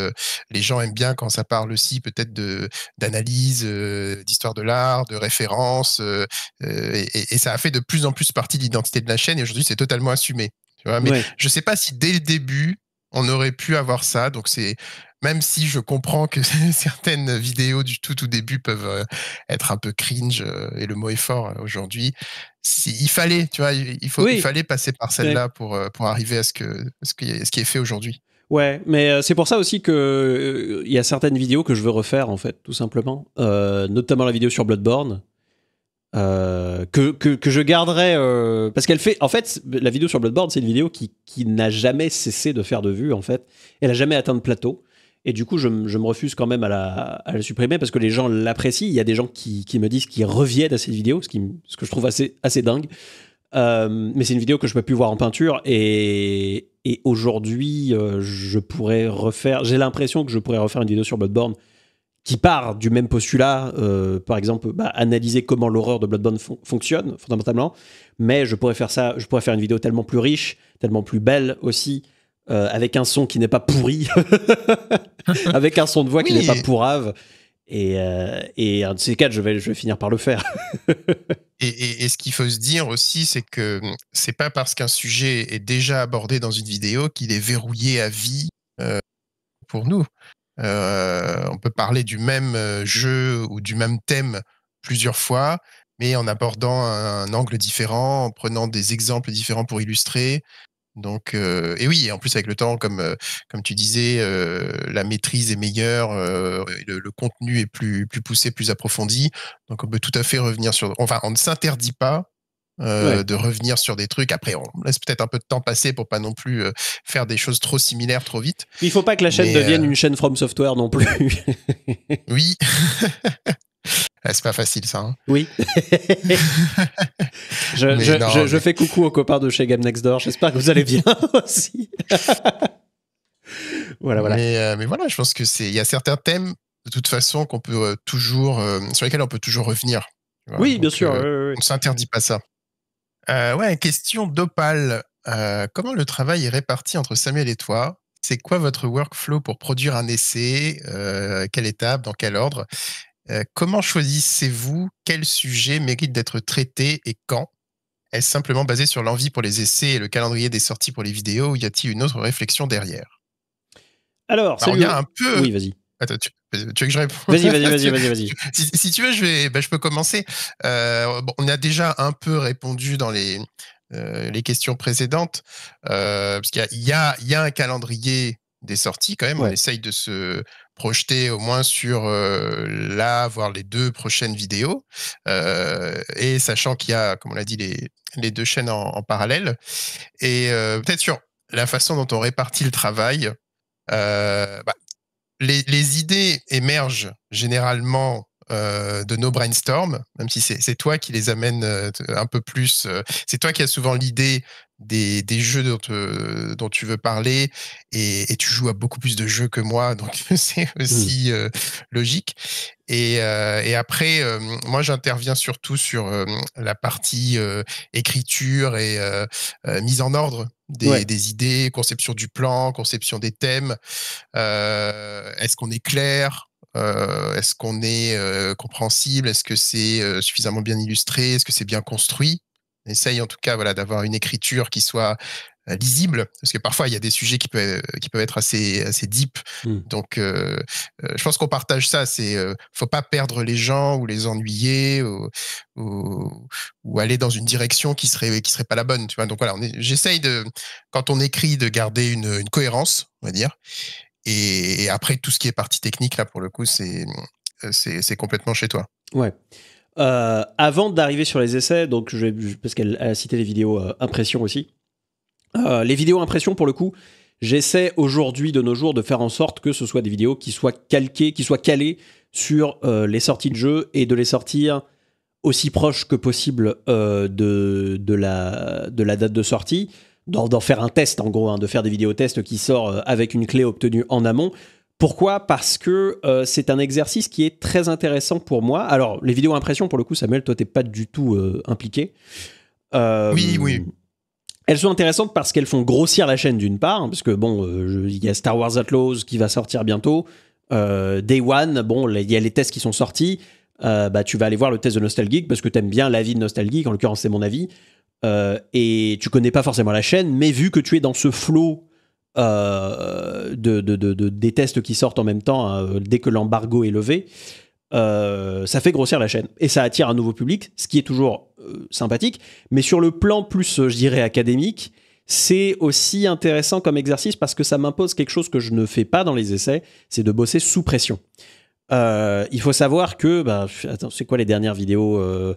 les gens aiment bien quand ça parle aussi peut-être de d'analyse d'histoire de l'art de référence et, et, ça a fait de plus en plus partie de l'identité de la chaîne et aujourd'hui c'est totalement assumé je je sais pas si dès le début, on aurait pu avoir ça. Donc c'est même si je comprends que certaines vidéos du tout au début peuvent euh, être un peu cringe euh, et le mot est fort euh, aujourd'hui. il fallait, tu vois, il, faut, il fallait passer par celle-là pour, pour arriver à ce que ce qui est, fait aujourd'hui. Ouais, mais c'est pour ça aussi que il y a certaines vidéos que je veux refaire en fait, tout simplement, notamment la vidéo sur Bloodborne euh, que, que, je garderai euh, parce qu'elle fait en fait la vidéo sur Bloodborne c'est une vidéo qui, n'a jamais cessé de faire de vues en fait elle a jamais atteint de plateau et du coup je, me refuse quand même à la, supprimer parce que les gens l'apprécient il y a des gens qui, me disent qu'ils reviennent à cette vidéo ce, qui, ce que je trouve assez, assez dingue euh, mais c'est une vidéo que je peux plus voir en peinture et, et aujourd'hui je pourrais refaire j'ai l'impression que je pourrais refaire une vidéo sur Bloodborne qui part du même postulat, euh, par exemple, bah, analyser comment l'horreur de Bloodborne fonctionne fondamentalement. Mais je pourrais faire ça, je pourrais faire une vidéo tellement plus riche, tellement plus belle aussi, euh, avec un son qui n'est pas pourri, avec un son de voix qui n'est pas pourrave. Et, euh, et, un de ces quatre, je vais, je vais finir par le faire. et, et, ce qu'il faut se dire aussi, c'est que c'est pas parce qu'un sujet est déjà abordé dans une vidéo qu'il est verrouillé à vie pour nous. Euh, on peut parler du même euh, jeu ou du même thème plusieurs fois, mais en abordant un, angle différent, en prenant des exemples différents pour illustrer. Donc, euh, et oui, en plus avec le temps, comme, comme tu disais, la maîtrise est meilleure, le, contenu est plus, plus poussé, plus approfondi. Donc on peut tout à fait revenir sur... Enfin, on ne s'interdit pas euh, de revenir sur des trucs. Après, on laisse peut-être un peu de temps passer pour pas non plus euh, faire des choses trop similaires trop vite. Il faut pas que la chaîne devienne euh, une chaîne From Software non plus. oui. Ah, c'est pas facile, ça. Hein. oui. je, je, fais coucou aux copains de chez Game Next Door. J'espère que vous allez bien aussi. voilà, voilà. Mais, voilà, je pense que c'est. Il y a certains thèmes, de toute façon, qu'on peut toujours, sur lesquels on peut toujours revenir. Oui, bien sûr. On s'interdit pas ça. Euh, question d'Opal. Euh, comment le travail est réparti entre Samuel et toi C'est quoi votre workflow pour produire un essai euh, Quelle étape Dans quel ordre euh, Comment choisissez-vous quel sujet mérite d'être traité et quand Est-ce simplement basé sur l'envie pour les essais et le calendrier des sorties pour les vidéos ou y a-t-il une autre réflexion derrière Alors, bah, on y un peu. Oui, vas-y. Attends, tu veux que je réponde Vas-y, vas-y, vas-y, vas-y. Vas si, si, tu veux, je vais, bah, je peux commencer. Euh, on a déjà un peu répondu dans les euh, les questions précédentes, euh, parce qu'il y, y a, un calendrier des sorties quand même. On essaye de se projeter au moins sur euh, là, voir les deux prochaines vidéos. Euh, et sachant qu'il y a, comme on l'a dit, les, les, deux chaînes en, parallèle. Et peut-être sur la façon dont on répartit le travail. Bah, les, idées émergent généralement euh, de nos brainstorms, même si c'est toi qui les amènes euh, un peu plus. Euh, c'est toi qui as souvent l'idée des, jeux dont, dont, tu veux parler et, tu joues à beaucoup plus de jeux que moi, donc c'est mmh. aussi logique. et après, moi j'interviens surtout sur la partie écriture et mise en ordre des, idées, conception du plan, conception des thèmes. Euh, est-ce qu'on est clair euh, Est-ce qu'on est, euh, compréhensible Est-ce que c'est suffisamment bien illustré Est-ce que c'est bien construit essaye en tout cas voilà, d'avoir une écriture qui soit euh, lisible, parce que parfois il y a des sujets qui peuvent, euh, qui peuvent être assez, assez deep. Mmh. Donc, euh, je pense qu'on partage ça. C'est ne faut pas perdre les gens ou les ennuyer ou, ou, aller dans une direction qui serait qui serait pas la bonne. Tu vois. Donc voilà, j'essaye de quand on écrit de garder une, cohérence, on va dire. Et, après tout ce qui est partie technique là pour le coup, c'est c'est complètement chez toi. Ouais. Euh, avant d'arriver sur les essais, donc je, parce qu'elle a cité les vidéos euh, impressions impression aussi. Euh, les vidéos impression, pour le coup, j'essaie aujourd'hui de nos jours de faire en sorte que ce soit des vidéos qui soient calquées, qui soient calées sur euh, les sorties de jeu et de les sortir aussi proche que possible de, la, date de sortie d'en faire un test en gros, hein, de faire des vidéos tests qui sortent avec une clé obtenue en amont, pourquoi Parce que euh, c'est un exercice qui est très intéressant pour moi. Alors, les vidéos impression, pour le coup, Samuel, toi, t'es pas du tout euh, impliqué. Euh, oui, oui. Elles sont intéressantes parce qu'elles font grossir la chaîne d'une part, hein, parce que bon, il y a Star Wars Atlas qui va sortir bientôt. Day One, bon, il y a les tests qui sont sortis. bah, tu vas aller voir le test de Nostalgeek parce que tu aimes bien l'avis de Nostalgeek, en l'occurrence, c'est mon avis. et tu connais pas forcément la chaîne, mais vu que tu es dans ce flot euh, de, des tests qui sortent en même temps hein, dès que l'embargo est levé, euh, ça fait grossir la chaîne et ça attire un nouveau public, ce qui est toujours euh, sympathique. Mais sur le plan plus, je dirais, académique, c'est aussi intéressant comme exercice parce que ça m'impose quelque chose que je ne fais pas dans les essais, c'est de bosser sous pression. Euh, il faut savoir que, ben, attends, c'est quoi les dernières vidéos euh,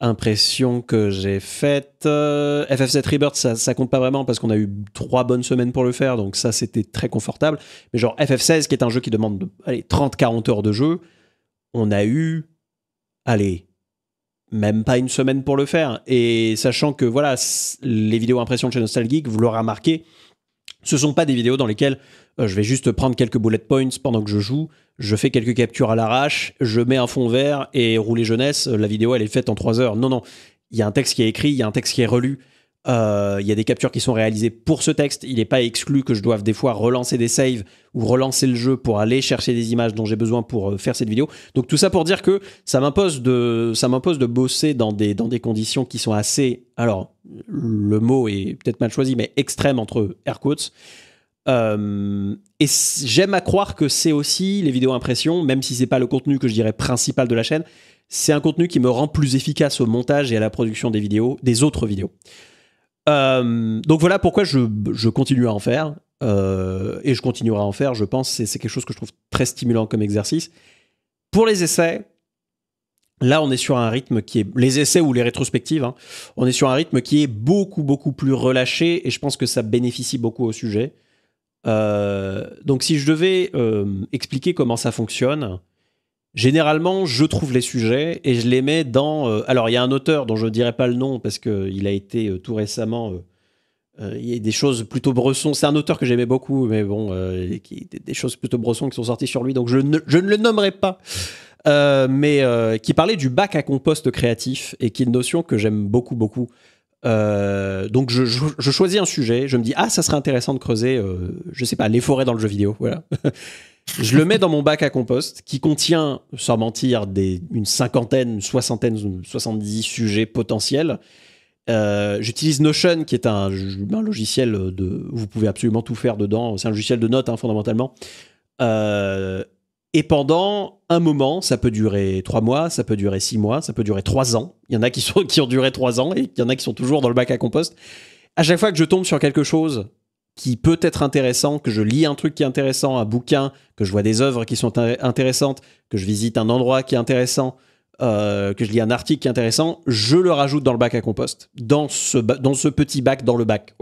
impressions que j'ai faites euh, FF7 Rebirth, ça, compte pas vraiment parce qu'on a eu trois bonnes semaines pour le faire, donc ça c'était très confortable. Mais genre FF16, qui est un jeu qui demande 30-40 heures de jeu, on a eu, allez, même pas une semaine pour le faire. Et sachant que voilà, les vidéos impressions de chez Nostalgeek, vous l'aurez remarqué, ce sont pas des vidéos dans lesquelles je vais juste prendre quelques bullet points pendant que je joue je fais quelques captures à l'arrache, je mets un fond vert et rouler jeunesse, la vidéo elle est faite en trois heures. Non, non, il y a un texte qui est écrit, il y a un texte qui est relu, euh, il y a des captures qui sont réalisées pour ce texte. Il n'est pas exclu que je doive des fois relancer des saves ou relancer le jeu pour aller chercher des images dont j'ai besoin pour euh, faire cette vidéo. Donc tout ça pour dire que ça m'impose de, ça m'impose de bosser dans des, dans des conditions qui sont assez, alors le mot est peut-être mal choisi, mais extrême entre air quotes. Euh, et j'aime à croire que c'est aussi les vidéos impressions, même si c'est pas le contenu que je dirais principal de la chaîne, c'est un contenu qui me rend plus efficace au montage et à la production des vidéos, des autres vidéos. Euh, donc voilà pourquoi je, continue à en faire euh, et je continuerai à en faire. Je pense c'est quelque chose que je trouve très stimulant comme exercice. Pour les essais, là on est sur un rythme qui est les essais ou les rétrospectives. Hein, on est sur un rythme qui est beaucoup beaucoup plus relâché et je pense que ça bénéficie beaucoup au sujet. Euh, donc si je devais euh, expliquer comment ça fonctionne, généralement je trouve les sujets et je les mets dans... Euh, alors il y a un auteur dont je ne dirai pas le nom parce qu'il a été tout récemment... il y a des choses plutôt bresson C'est un auteur que j'aimais beaucoup, mais bon, qui, des choses plutôt bresson qui sont sorties sur lui, donc je ne, je ne le nommerai pas. mais qui parlait du bac à compost créatif et qui est une notion que j'aime beaucoup, beaucoup. Euh, donc je, choisis un sujet, je me dis ah ça serait intéressant de creuser, euh, je sais pas, les forêts dans le jeu vidéo, voilà. je le mets dans mon bac à compost qui contient, sans mentir, des, une cinquantaine, soixantaine, soixante-dix sujets potentiels. Euh, j'utilise Notion qui est un, logiciel de, vous pouvez absolument tout faire dedans, c'est un logiciel de notes hein, fondamentalement. Et pendant un moment, ça peut durer trois mois, ça peut durer six mois, ça peut durer trois ans. Il y en a qui, ont duré trois ans et il y en a qui sont toujours dans le bac à compost. À chaque fois que je tombe sur quelque chose qui peut être intéressant, que je lis un truc qui est intéressant, un bouquin, que je vois des œuvres qui sont intéressantes, que je visite un endroit qui est intéressant, euh, que je lis un article qui est intéressant, je le rajoute dans le bac à compost, dans ce, petit bac, dans le bac.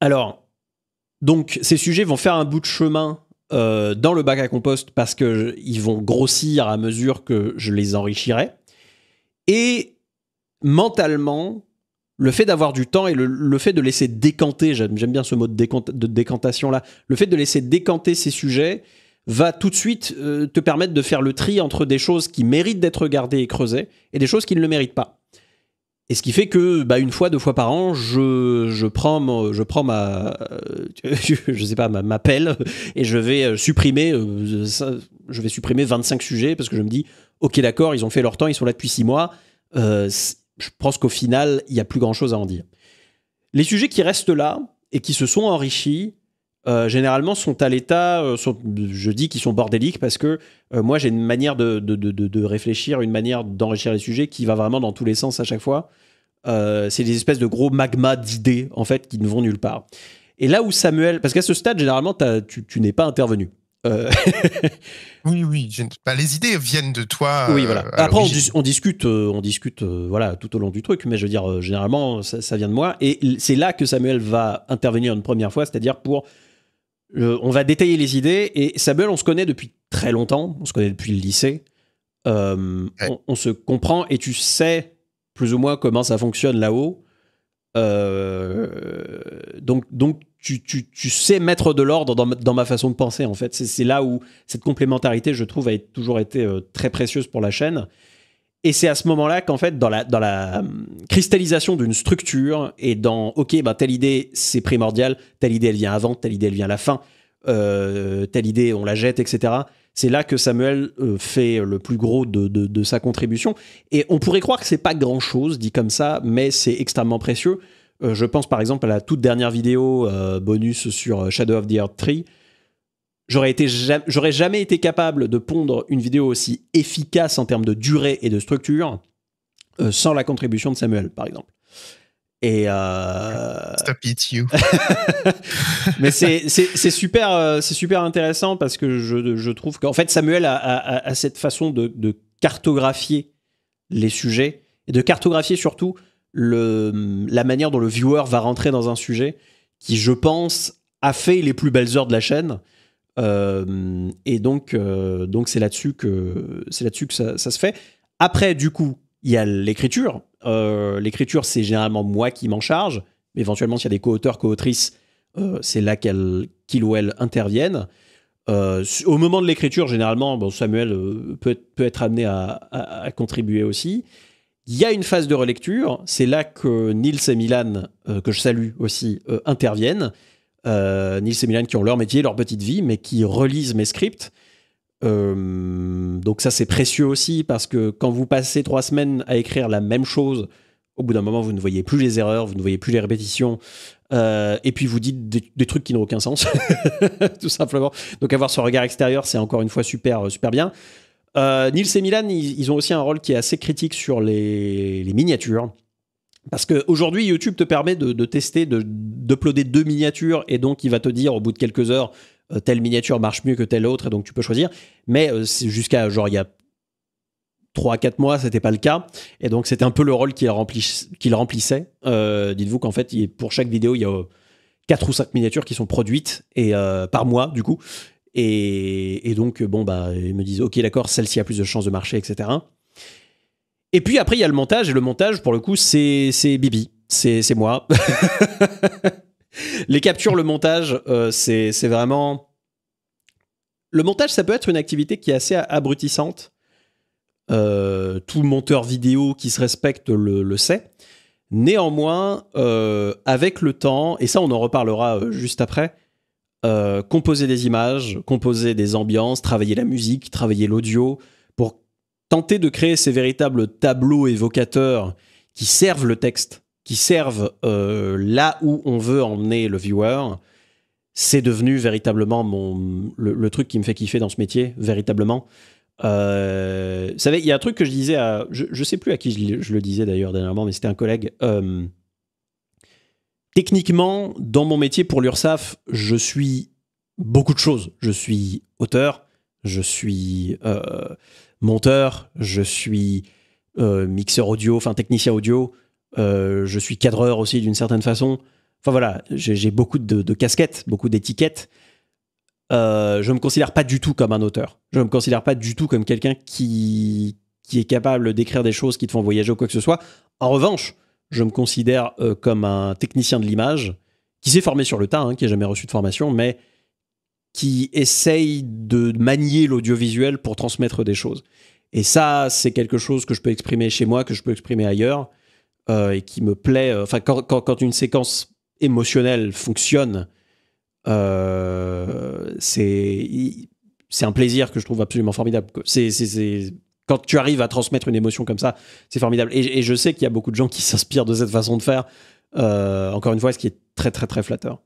Alors, donc ces sujets vont faire un bout de chemin euh, dans le bac à compost parce qu'ils vont grossir à mesure que je les enrichirai. Et mentalement, le fait d'avoir du temps et le, fait de laisser décanter, j'aime bien ce mot de, décantation-là, le fait de laisser décanter ces sujets va tout de suite euh, te permettre de faire le tri entre des choses qui méritent d'être gardées et creusées et des choses qui ne le méritent pas. Et ce qui fait que, bah, une fois, deux fois par an, je, je prends, je prends ma, euh, je sais pas, ma, pelle et je vais euh, supprimer, euh, je vais supprimer 25 sujets parce que je me dis, ok, d'accord, ils ont fait leur temps, ils sont là depuis six mois. Euh, je pense qu'au final, il n'y a plus grand chose à en dire. Les sujets qui restent là et qui se sont enrichis, euh, généralement sont à l'état, euh, je dis qu'ils sont bordéliques parce que euh, moi j'ai une manière de, de, de, réfléchir, une manière d'enrichir les sujets qui va vraiment dans tous les sens à chaque fois. c'est des espèces de gros magmas d'idées en fait qui ne vont nulle part. Et là où Samuel, parce qu'à ce stade généralement tu, tu n'es pas intervenu. oui, oui. Bah, les idées viennent de toi. oui, voilà. Après, on, discute, on discute, voilà, tout au long du truc. Mais je veux dire, généralement, ça vient de moi. Et c'est là que Samuel va intervenir une première fois, c'est-à-dire pour euh, on va détailler les idées. Et Samuel, on se connaît depuis très longtemps. On se connaît depuis le lycée. Euh, on, se comprend et tu sais plus ou moins comment ça fonctionne là-haut. Euh, donc, donc tu, sais mettre de l'ordre dans, dans, ma façon de penser, en fait. C'est là où cette complémentarité, je trouve, a toujours été très précieuse pour la chaîne. Et c'est à ce moment-là qu'en fait, dans la, euh, cristallisation d'une structure et dans, OK, bah, telle idée, c'est primordial, telle idée, elle vient avant, telle idée, elle vient à la fin, euh, telle idée, on la jette, etc. C'est là que Samuel euh, fait le plus gros de, sa contribution. Et on pourrait croire que c'est pas grand-chose, dit comme ça, mais c'est extrêmement précieux. je pense par exemple à la toute dernière vidéo bonus sur Shadow of the Earth Tree, J'aurais, été j'aurais jamais été capable de pondre une vidéo aussi efficace en termes de durée et de structure euh, sans la contribution de Samuel, par exemple. Et euh, Stop it, you. Mais c'est super, euh, c'est super intéressant parce que je, trouve qu'en fait Samuel a, cette façon de, cartographier les sujets et de cartographier surtout la manière dont le viewer va rentrer dans un sujet qui, je pense, a fait les plus belles heures de la chaîne euh, et donc, euh, donc c'est là-dessus que, là que ça, se fait. Après, du coup, il y a l'écriture. Euh, l'écriture, c'est généralement moi qui m'en charge. Éventuellement, s'il y a des co-auteurs, co-autrices, c'est là qu'ils ou elles interviennent. au moment de l'écriture, généralement, bon, Samuel peut, peut, être amené à, contribuer aussi. Il y a une phase de relecture. C'est là que Nils et Milan, que je salue aussi, interviennent euh, Nils et Milan qui ont leur métier, leur petite vie, mais qui relisent mes scripts. Euh, donc ça c'est précieux aussi parce que quand vous passez trois semaines à écrire la même chose, au bout d'un moment vous ne voyez plus les erreurs, vous ne voyez plus les répétitions, euh, et puis vous dites des, trucs qui n'ont aucun sens, tout simplement. Donc avoir ce regard extérieur c'est encore une fois super super bien. Euh, Nils et Milan ils, ont aussi un rôle qui est assez critique sur les miniatures. Parce qu'aujourd'hui, YouTube te permet de, tester, d'uploader deux miniatures, et donc il va te dire au bout de quelques heures, euh, telle miniature marche mieux que telle autre, et donc tu peux choisir. Mais euh, jusqu'à, genre, il y a 3 4 mois, c'était pas le cas. Et donc c'était un peu le rôle qu'il remplissait. Euh, dites-vous qu'en fait, pour chaque vidéo, il y a 4 ou 5 miniatures qui sont produites et, par mois, du coup. Et, donc, bon, bah, ils me disent, ok, d'accord, celle-ci a plus de chances de marcher, etc. Et puis après, il y a le montage, et le montage, pour le coup, c'est Bibi, c'est moi. les captures, le montage, euh, c'est vraiment... Le montage, ça peut être une activité qui est assez abrutissante. Euh, tout monteur vidéo qui se respecte le, le sait. Néanmoins, euh, avec le temps, et ça on en reparlera juste après, composer des images, composer des ambiances, travailler la musique, travailler l'audio, tenter de créer ces véritables tableaux évocateurs qui servent le texte, qui servent euh, là où on veut emmener le viewer, c'est devenu véritablement mon, le, truc qui me fait kiffer dans ce métier, véritablement. Euh, vous savez, il y a un truc que je disais à. Je, ne sais plus à qui je, le disais d'ailleurs dernièrement, mais c'était un collègue. Euh, techniquement, dans mon métier pour l'URSAF, je suis beaucoup de choses. Je suis auteur, je suis monteur, je suis euh, mixeur audio, enfin technicien audio, euh, je suis cadreur aussi d'une certaine façon. Enfin voilà, j'ai beaucoup de, casquettes, beaucoup d'étiquettes. Euh, je ne me considère pas du tout comme un auteur. Je ne me considère pas du tout comme quelqu'un qui, qui est capable d'écrire des choses qui te font voyager ou quoi que ce soit. En revanche, je me considère comme un technicien de l'image qui s'est formé sur le tas, hein, qui n'a jamais reçu de formation, mais qui essaye de manier l'audiovisuel pour transmettre des choses. Et ça, c'est quelque chose que je peux exprimer chez moi, que je peux exprimer ailleurs, euh, et qui me plaît. Euh, enfin, quand, une séquence émotionnelle fonctionne, euh, c'est c'est un plaisir que je trouve absolument formidable. C'est quand tu arrives à transmettre une émotion comme ça, c'est formidable. Et, je sais qu'il y a beaucoup de gens qui s'inspirent de cette façon de faire. encore une fois, ce qui est très très très flatteur.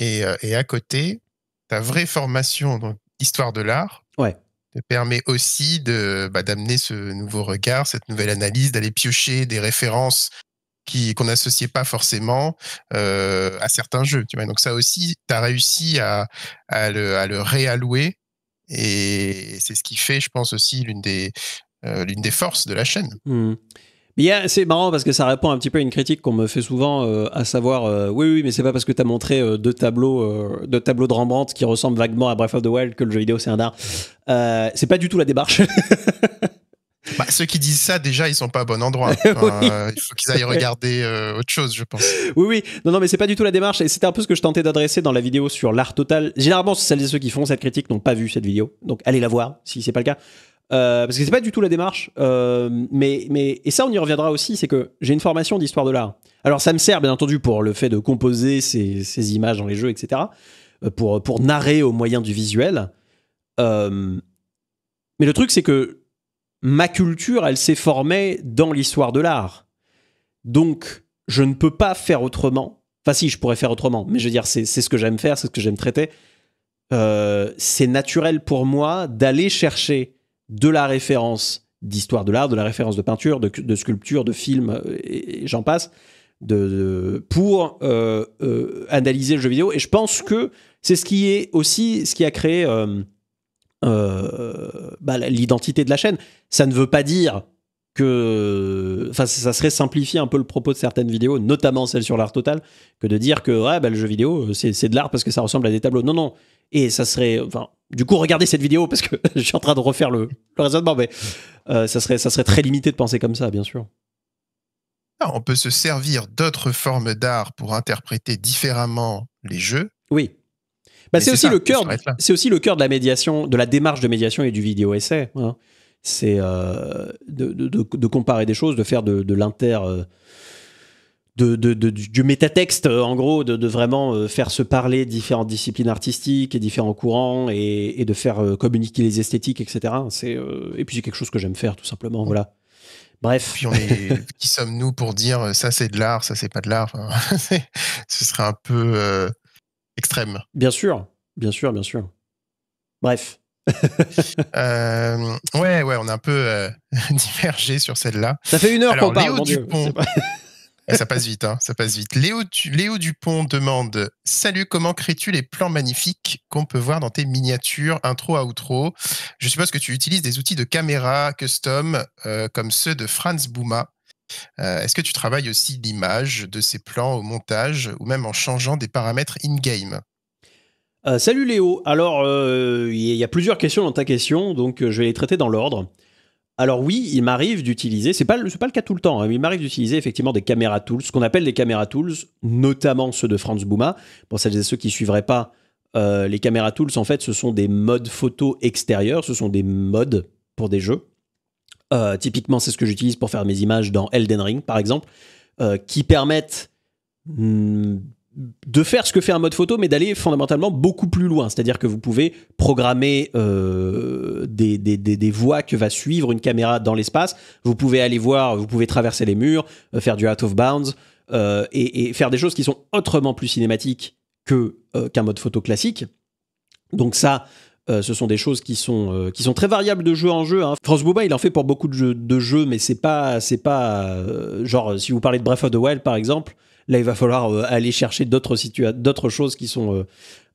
Euh, et, à côté, ta vraie formation, dans histoire de l'art, ouais. te permet aussi de bah, d'amener ce nouveau regard, cette nouvelle analyse, d'aller piocher des références qui qu'on n'associait pas forcément euh, à certains jeux. Tu vois. Donc ça aussi, tu as réussi à, à, le, réallouer. Et c'est ce qui fait, je pense, aussi l'une des, euh, l'une des forces de la chaîne. Mmh c'est marrant parce que ça répond un petit peu à une critique qu'on me fait souvent, euh, à savoir, euh, oui, oui, mais c'est pas parce que t'as montré euh, deux tableaux, deux tableaux de Rembrandt qui ressemblent vaguement à Breath of the Wild que le jeu vidéo c'est un art. c'est pas du tout la démarche. Bah, ceux qui disent ça, déjà, ils sont pas à bon endroit. il faut qu'ils aillent regarder autre chose, je pense. Oui, oui. Non, non, mais c'est pas du tout la démarche. Et c'était un peu ce que je tentais d'adresser dans la vidéo sur l'art total. Généralement, celles et ceux qui font cette critique n'ont pas vu cette vidéo. Donc, allez la voir si c'est pas le cas. Euh, parce que c'est pas du tout la démarche. Euh, mais, mais, et ça, on y reviendra aussi, c'est que j'ai une formation d'histoire de l'art. Alors, ça me sert, bien entendu, pour le fait de composer ces, images dans les jeux, etc. Euh, pour, pour narrer au moyen du visuel. mais le truc, c'est que ma culture, elle s'est formée dans l'histoire de l'art. Donc, je ne peux pas faire autrement. Enfin, si, je pourrais faire autrement, mais je veux dire, c'est ce que j'aime faire, c'est ce que j'aime traiter. c'est naturel pour moi d'aller chercher de la référence d'histoire de l'art, de la référence de peinture, de, sculpture, de film, euh, et, j'en passe, pour euh, euh, analyser le jeu vidéo. Et je pense que c'est ce qui est aussi ce qui a créé bah, l'identité de la chaîne. Ça ne veut pas dire que enfin ça serait simplifier un peu le propos de certaines vidéos notamment celle sur l'art total que de dire que ouais, bah, le jeu vidéo euh, c'est de l'art parce que ça ressemble à des tableaux non non et ça serait enfin du coup regardez cette vidéo parce que je suis en train de refaire le, le raisonnement mais euh, ça serait ça serait très limité de penser comme ça bien sûr ah, on peut se servir d'autres formes d'art pour interpréter différemment les jeux oui bah, c'est aussi le cœur c'est aussi le cœur de la médiation de la démarche de médiation et du vidéo essai hein c'est euh, de, comparer des choses, de faire de, l'inter. Euh, de, de, de, du métatexte, euh, en gros, de, vraiment faire se parler différentes disciplines artistiques et différents courants et, de faire communiquer les esthétiques, etc. C'est, et puis c'est quelque chose que j'aime faire, tout simplement. Voilà. Bref. qui sommes-nous pour dire ça c'est de l'art, ça c'est pas de l'art Ce serait un peu extrême. Bien sûr, bien sûr, bien sûr. Bref. Euh, ouais, ouais, on a un peu euh, divergé sur celle-là. Ça fait une heure qu'on parle. Léo Dupont. Eh, ça passe vite, hein, ça passe vite. Léo, Léo Dupont demande Salut, comment crées-tu les plans magnifiques qu'on peut voir dans tes miniatures, intro à outro Je suppose que tu utilises des outils de caméra custom euh, comme ceux de Franz Bouma. Est-ce que tu travailles aussi l'image de ces plans au montage ou même en changeant des paramètres in-game euh, salut Léo, alors euh, il y a plusieurs questions dans ta question, donc euh, je vais les traiter dans l'ordre. Alors oui, il m'arrive d'utiliser, c'est pas, pas le cas tout le temps, hein, mais il m'arrive d'utiliser effectivement des caméras tools, ce qu'on appelle des caméras tools, notamment ceux de Franz Bouma. Pour celles et ceux qui suivraient pas, les caméras tools, en fait, ce sont des modes photo extérieurs, ce sont des modes pour des jeux. typiquement, c'est ce que j'utilise pour faire mes images dans Elden Ring, par exemple, qui permettent hmm, de faire ce que fait un mode photo, mais d'aller fondamentalement beaucoup plus loin. C'est-à-dire que vous pouvez programmer euh, des, des, voies que va suivre une caméra dans l'espace. Vous pouvez aller voir, vous pouvez traverser les murs, euh, faire du out of bounds euh, et, faire des choses qui sont autrement plus cinématiques que qu'un mode photo classique. Donc ça, ce sont des choses qui sont, qui sont très variables de jeu en jeu. Hein. France il en fait pour beaucoup de jeux, mais c'est pas, pas genre si vous parlez de Breath of the Wild par exemple, Là, il va falloir euh, aller chercher d'autres d'autres choses qui sont euh,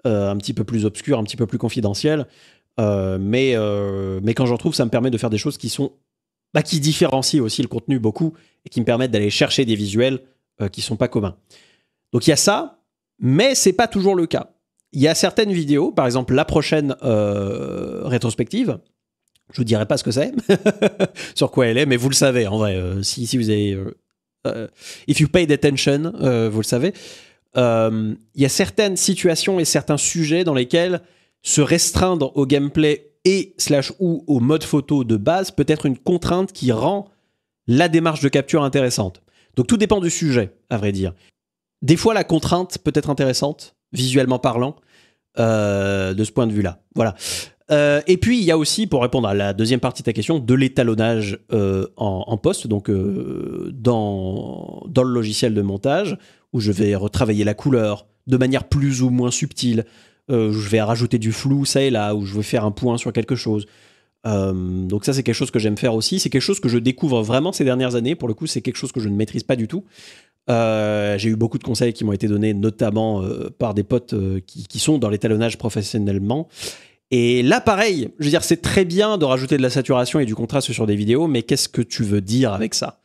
euh, un petit peu plus obscures, un petit peu plus confidentielles. mais, mais quand j'en trouve, ça me permet de faire des choses qui sont bah, qui différencient aussi le contenu beaucoup et qui me permettent d'aller chercher des visuels qui sont pas communs. Donc il y a ça, mais c'est pas toujours le cas. Il y a certaines vidéos, par exemple la prochaine rétrospective, je vous dirai pas ce que c'est, sur quoi elle est, mais vous le savez en vrai. si, si, vous avez euh, if you pay attention, euh, vous le savez, euh, il y a certaines situations et certains sujets dans lesquels se restreindre au gameplay et slash ou au mode photo de base peut être une contrainte qui rend la démarche de capture intéressante. Donc tout dépend du sujet, à vrai dire. Des fois, la contrainte peut être intéressante, visuellement parlant, de ce point de vue-là. Voilà. Euh, et puis, il y a aussi, pour répondre à la deuxième partie de ta question, de l'étalonnage euh, en, poste, donc euh, dans, dans le logiciel de montage, où je vais retravailler la couleur de manière plus ou moins subtile. je vais rajouter du flou, ça et là, où je vais faire un point sur quelque chose. donc ça, c'est quelque chose que j'aime faire aussi. C'est quelque chose que je découvre vraiment ces dernières années. Pour le coup, c'est quelque chose que je ne maîtrise pas du tout. j'ai eu beaucoup de conseils qui m'ont été donnés, notamment par des potes qui, qui, sont dans l'étalonnage professionnellement. Et là, pareil, je veux dire, c'est très bien de rajouter de la saturation et du contraste sur des vidéos, mais qu'est-ce que tu veux dire avec ça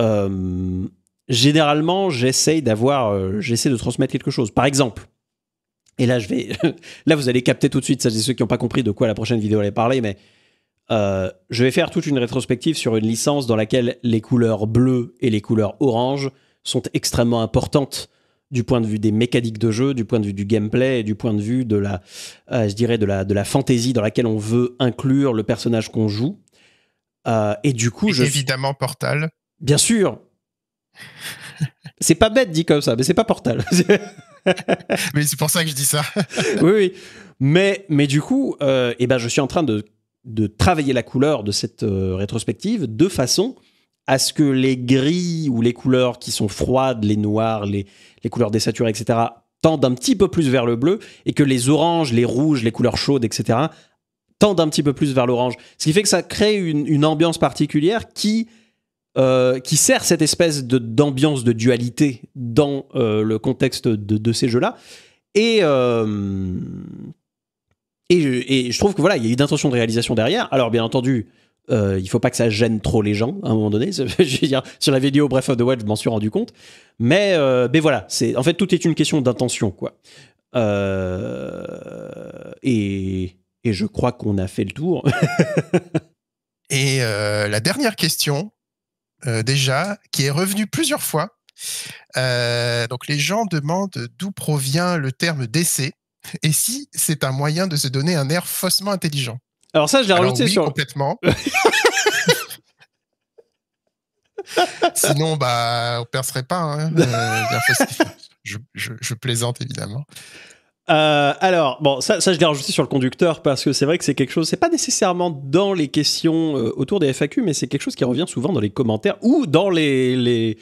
euh, Généralement, j'essaye d'avoir, euh, j'essaie de transmettre quelque chose. Par exemple, et là, je vais, là, vous allez capter tout de suite, ça, c'est ceux qui n'ont pas compris de quoi la prochaine vidéo allait parler, mais euh, je vais faire toute une rétrospective sur une licence dans laquelle les couleurs bleues et les couleurs orange sont extrêmement importantes du point de vue des mécaniques de jeu, du point de vue du gameplay, et du point de vue de la, euh, je dirais de la, de la fantaisie dans laquelle on veut inclure le personnage qu'on joue. Euh, et du coup, évidemment Portal. Bien sûr. c'est pas bête dit comme ça, mais c'est pas Portal. mais c'est pour ça que je dis ça. oui, Mais, mais du coup, euh, eh ben, je suis en train de, de travailler la couleur de cette rétrospective de façon à ce que les gris ou les couleurs qui sont froides, les noirs, les, les couleurs désaturées, etc., tendent un petit peu plus vers le bleu, et que les oranges, les rouges, les couleurs chaudes, etc., tendent un petit peu plus vers l'orange. Ce qui fait que ça crée une, ambiance particulière qui, euh, qui sert cette espèce d'ambiance de, dualité dans euh, le contexte de, ces jeux-là. Euh, et, je trouve que voilà, il y a une intention de réalisation derrière. Alors bien entendu, il euh, il faut pas que ça gêne trop les gens à un moment donné. je veux sur la vidéo Bref of the Wild, je m'en suis rendu compte. Euh, mais, voilà, c'est en fait tout est une question d'intention, quoi. Euh, et, je crois qu'on a fait le tour. et la dernière question, déjà, qui est revenue plusieurs fois. donc les gens demandent d'où provient le terme d'essai et si c'est un moyen de se donner un air faussement intelligent. Alors ça, je l'ai rajouté sur. Complètement. Sinon, bah, on percerait pas. Hein. Euh, je, je, plaisante évidemment. Euh, alors, bon, ça, ça je l'ai rajouté sur le conducteur parce que c'est vrai que c'est quelque chose, c'est pas nécessairement dans les questions euh, autour des FAQ, mais c'est quelque chose qui revient souvent dans les commentaires ou dans les, les,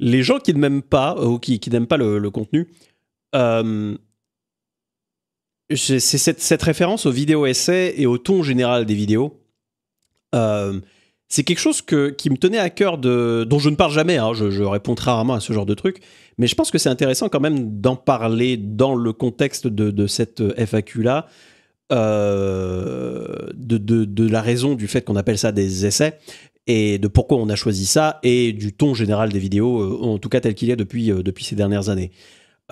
les gens qui ne m'aiment pas ou qui, qui n'aiment pas le, le contenu c'est cette, référence aux vidéos essais et au ton général des vidéos. Euh, c'est quelque chose qui me tenait à cœur, de, dont je ne parle jamais, hein. je, réponds très rarement à ce genre de truc, mais je pense que c'est intéressant quand même d'en parler dans le contexte de, cette euh, FAQ-là, euh, de, la raison du fait qu'on appelle ça des essais, et de pourquoi on a choisi ça, et du ton général des vidéos, en tout cas tel qu'il est depuis, depuis ces dernières années.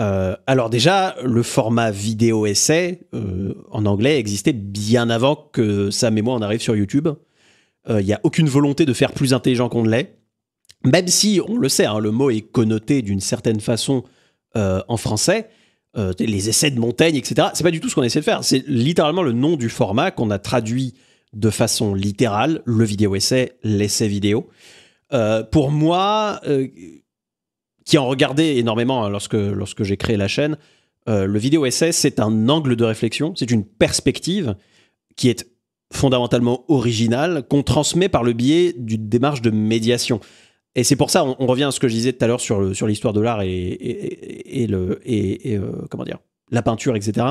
Euh, alors déjà, le format vidéo essai euh, en anglais existait bien avant que Sam et moi on arrive sur YouTube. Il euh, n'y a aucune volonté de faire plus intelligent qu'on ne l'est. Même si, on le sait, hein, le mot est connoté d'une certaine façon en français, les essais de Montaigne, etc. C'est pas du tout ce qu'on essaie de faire. C'est littéralement le nom du format qu'on a traduit de façon littérale, le vidéo essai, l'essai vidéo. pour moi, qui en regardaient énormément hein, lorsque, lorsque j'ai créé la chaîne, euh, le vidéo essai, c'est un angle de réflexion, c'est une perspective qui est fondamentalement originale, qu'on transmet par le biais d'une démarche de médiation. Et c'est pour ça, on, revient à ce que je disais tout à l'heure sur, sur l'histoire de l'art et, le, et, euh, comment dire, la peinture, etc.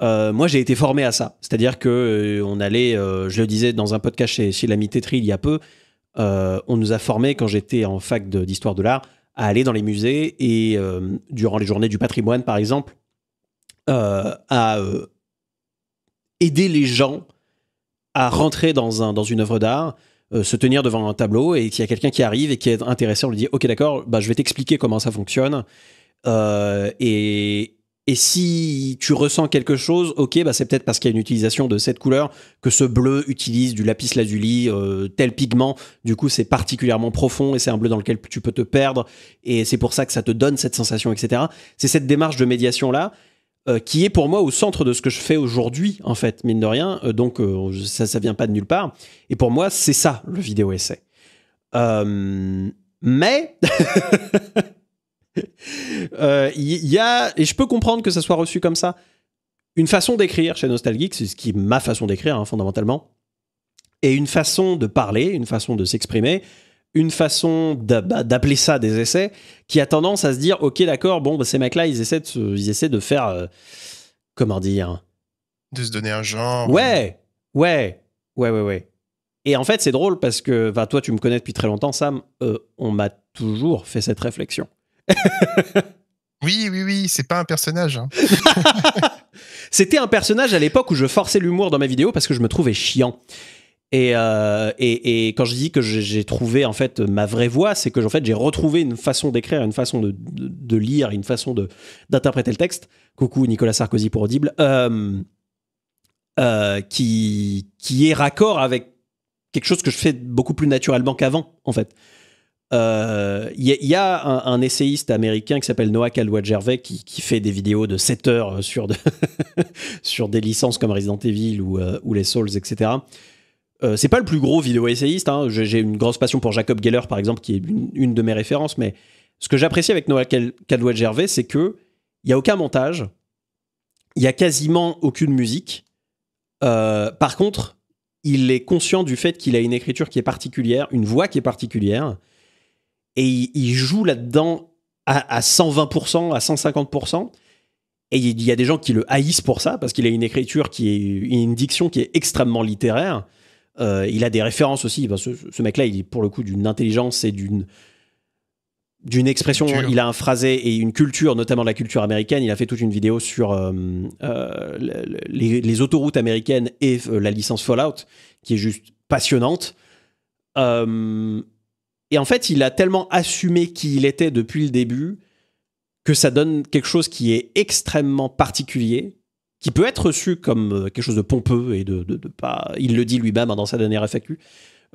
Euh, moi, j'ai été formé à ça. C'est-à-dire que on allait, je le disais dans un podcast chez, chez l'ami Tétri il y a peu, on nous a formé quand j'étais en fac d'histoire de l'art à aller dans les musées et euh, durant les journées du patrimoine, par exemple, euh, à euh, aider les gens à rentrer dans, un, dans une œuvre d'art, se tenir devant un tableau et qu'il y a quelqu'un qui arrive et qui est intéressé, on lui dit Ok, d'accord, bah, je vais t'expliquer comment ça fonctionne. et, et si tu ressens quelque chose, ok, bah c'est peut-être parce qu'il y a une utilisation de cette couleur que ce bleu utilise du lapis lazuli, euh, tel pigment. Du coup, c'est particulièrement profond et c'est un bleu dans lequel tu peux te perdre. Et c'est pour ça que ça te donne cette sensation, etc. C'est cette démarche de médiation là euh, qui est pour moi au centre de ce que je fais aujourd'hui, en fait, mine de rien. Euh, donc, ça, ça vient pas de nulle part. Et pour moi, c'est ça, le vidéo essai. mais, Il euh, y, a, et je peux comprendre que ça soit reçu comme ça, une façon d'écrire chez Nostalgeek, c'est ce qui est ma façon d'écrire hein, fondamentalement, et une façon de parler, une façon de s'exprimer, une façon bah, d'appeler ça des essais, qui a tendance à se dire, ok d'accord, bon, bah, ces mecs-là, ils, essaient de, ils essaient de faire, euh, comment dire... De se donner un genre. Ouais, ouais, ouais, ouais, ouais. Et en fait, c'est drôle parce que, bah, toi, tu me connais depuis très longtemps, Sam, euh, on m'a toujours fait cette réflexion. oui, oui, oui, c'est pas un personnage. Hein. C'était un personnage à l'époque où je forçais l'humour dans ma vidéo parce que je me trouvais chiant. Et, euh, et, quand je dis que j'ai trouvé en fait ma vraie voix, c'est que en fait j'ai retrouvé une façon d'écrire, une façon de, lire, une façon d'interpréter le texte. Coucou Nicolas Sarkozy pour Audible, euh, euh, qui qui est raccord avec quelque chose que je fais beaucoup plus naturellement qu'avant en fait. Il euh, y, a, un, essayiste américain qui s'appelle Noah Caldwell Gervais qui, fait des vidéos de 7 heures sur, sur des licences comme Resident Evil ou, euh, les Souls, etc. Euh, c'est pas le plus gros vidéo essayiste. Hein. J'ai une grosse passion pour Jacob Geller, par exemple, qui est une, de mes références. Mais ce que j'apprécie avec Noah Caldwell Gervais, c'est que il y a aucun montage, il y a quasiment aucune musique. par contre, il est conscient du fait qu'il a une écriture qui est particulière, une voix qui est particulière et il, joue là-dedans à, à 120%, à 150%. Et il y a des gens qui le haïssent pour ça, parce qu'il a une écriture qui est une diction qui est extrêmement littéraire. Euh, il a des références aussi. ce mec-là, il est pour le coup d'une intelligence et d'une d'une expression. Il a un phrasé et une culture, notamment la culture américaine. Il a fait toute une vidéo sur euh, euh, les, les, autoroutes américaines et la licence Fallout, qui est juste passionnante. Euh, et en fait, il a tellement assumé qui il était depuis le début que ça donne quelque chose qui est extrêmement particulier, qui peut être reçu comme euh, quelque chose de pompeux et de, pas. Il le dit lui-même hein, dans sa dernière FAQ,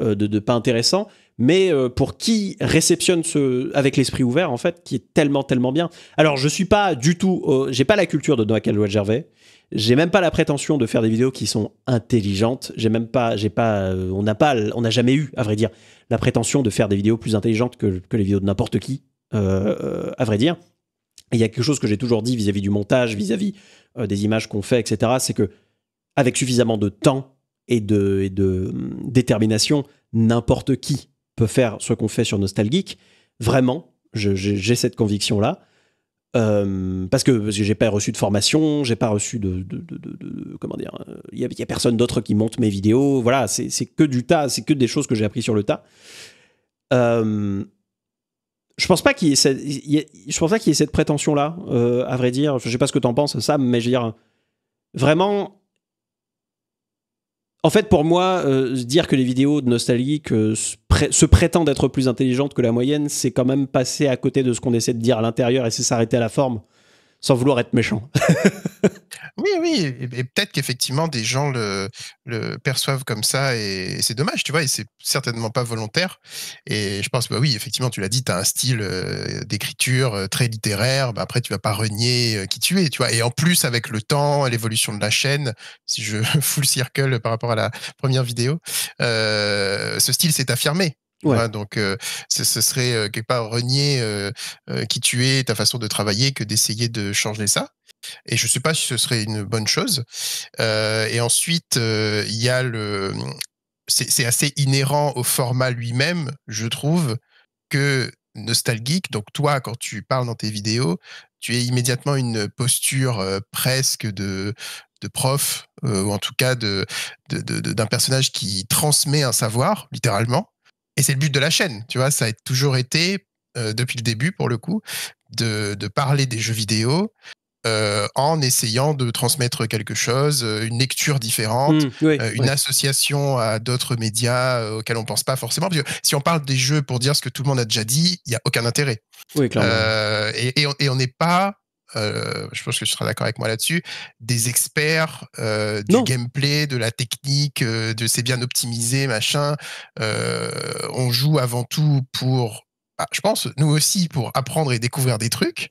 euh, de, pas intéressant, mais euh, pour qui réceptionne ce avec l'esprit ouvert en fait, qui est tellement tellement bien. Alors je suis pas du tout, j'ai pas la culture de Noah Calwell Gervais, j'ai même pas la prétention de faire des vidéos qui sont intelligentes, j'ai même pas, j'ai pas, on n'a pas, on n'a jamais eu à vrai dire la prétention de faire des vidéos plus intelligentes que, les vidéos de n'importe qui, euh, euh, à vrai dire. il y a quelque chose que j'ai toujours dit vis-à-vis du montage, vis-à-vis euh, des images qu'on fait, etc. C'est que avec suffisamment de temps et de, et de hum, détermination, n'importe qui peut faire ce qu'on fait sur Nostalgeek. Vraiment, j'ai cette conviction-là. Euh, parce que, j'ai pas reçu de formation, j'ai pas reçu de, comment dire, il euh, y, a personne d'autre qui monte mes vidéos. Voilà, c'est que du tas, c'est que des choses que j'ai appris sur le tas. Euh, je pense pas qu'il y ait cette, je pense qu'il cette prétention là, euh, à vrai dire. Je sais pas ce que t'en penses, Sam, mais je veux dire vraiment. En fait, pour moi, dire que les vidéos de que se prétendre être plus intelligente que la moyenne, c'est quand même passer à côté de ce qu'on essaie de dire à l'intérieur et c'est s'arrêter à la forme sans vouloir être méchant. oui, oui, et, peut-être qu'effectivement des gens le, perçoivent comme ça et, c'est dommage, tu vois, et c'est certainement pas volontaire. Et je pense, bah oui, effectivement, tu l'as dit, tu as un style euh, d'écriture euh, très littéraire, bah après tu vas pas renier euh, qui tu es, tu vois. Et en plus, avec le temps, l'évolution de la chaîne, si je full circle par rapport à la première vidéo, ce style s'est affirmé donc, ce, serait quelque part renier qui tu es, ta façon de travailler, que d'essayer de changer ça. Et je ne sais pas si ce serait une bonne chose. et ensuite, il y a le. C'est assez inhérent au format lui-même, je trouve, que nostalgique. Donc toi, quand tu parles dans tes vidéos, tu es immédiatement une posture presque de, de prof, ou en tout cas d'un de, de, personnage qui transmet un savoir, littéralement. Et c'est le but de la chaîne, tu vois, ça a toujours été, euh, depuis le début pour le coup, de, parler des jeux vidéo euh, en essayant de transmettre quelque chose, euh, une lecture différente, mmh, une association à d'autres médias auxquels on pense pas forcément. Parce que si on parle des jeux pour dire ce que tout le monde a déjà dit, il n'y a aucun intérêt. Oui, clairement. et, et, on n'est pas euh, je pense que tu seras d'accord avec moi là-dessus, des experts euh, du gameplay, de la technique, euh, de c'est bien optimisé, machin. on joue avant tout pour, bah, je pense, nous aussi, pour apprendre et découvrir des trucs.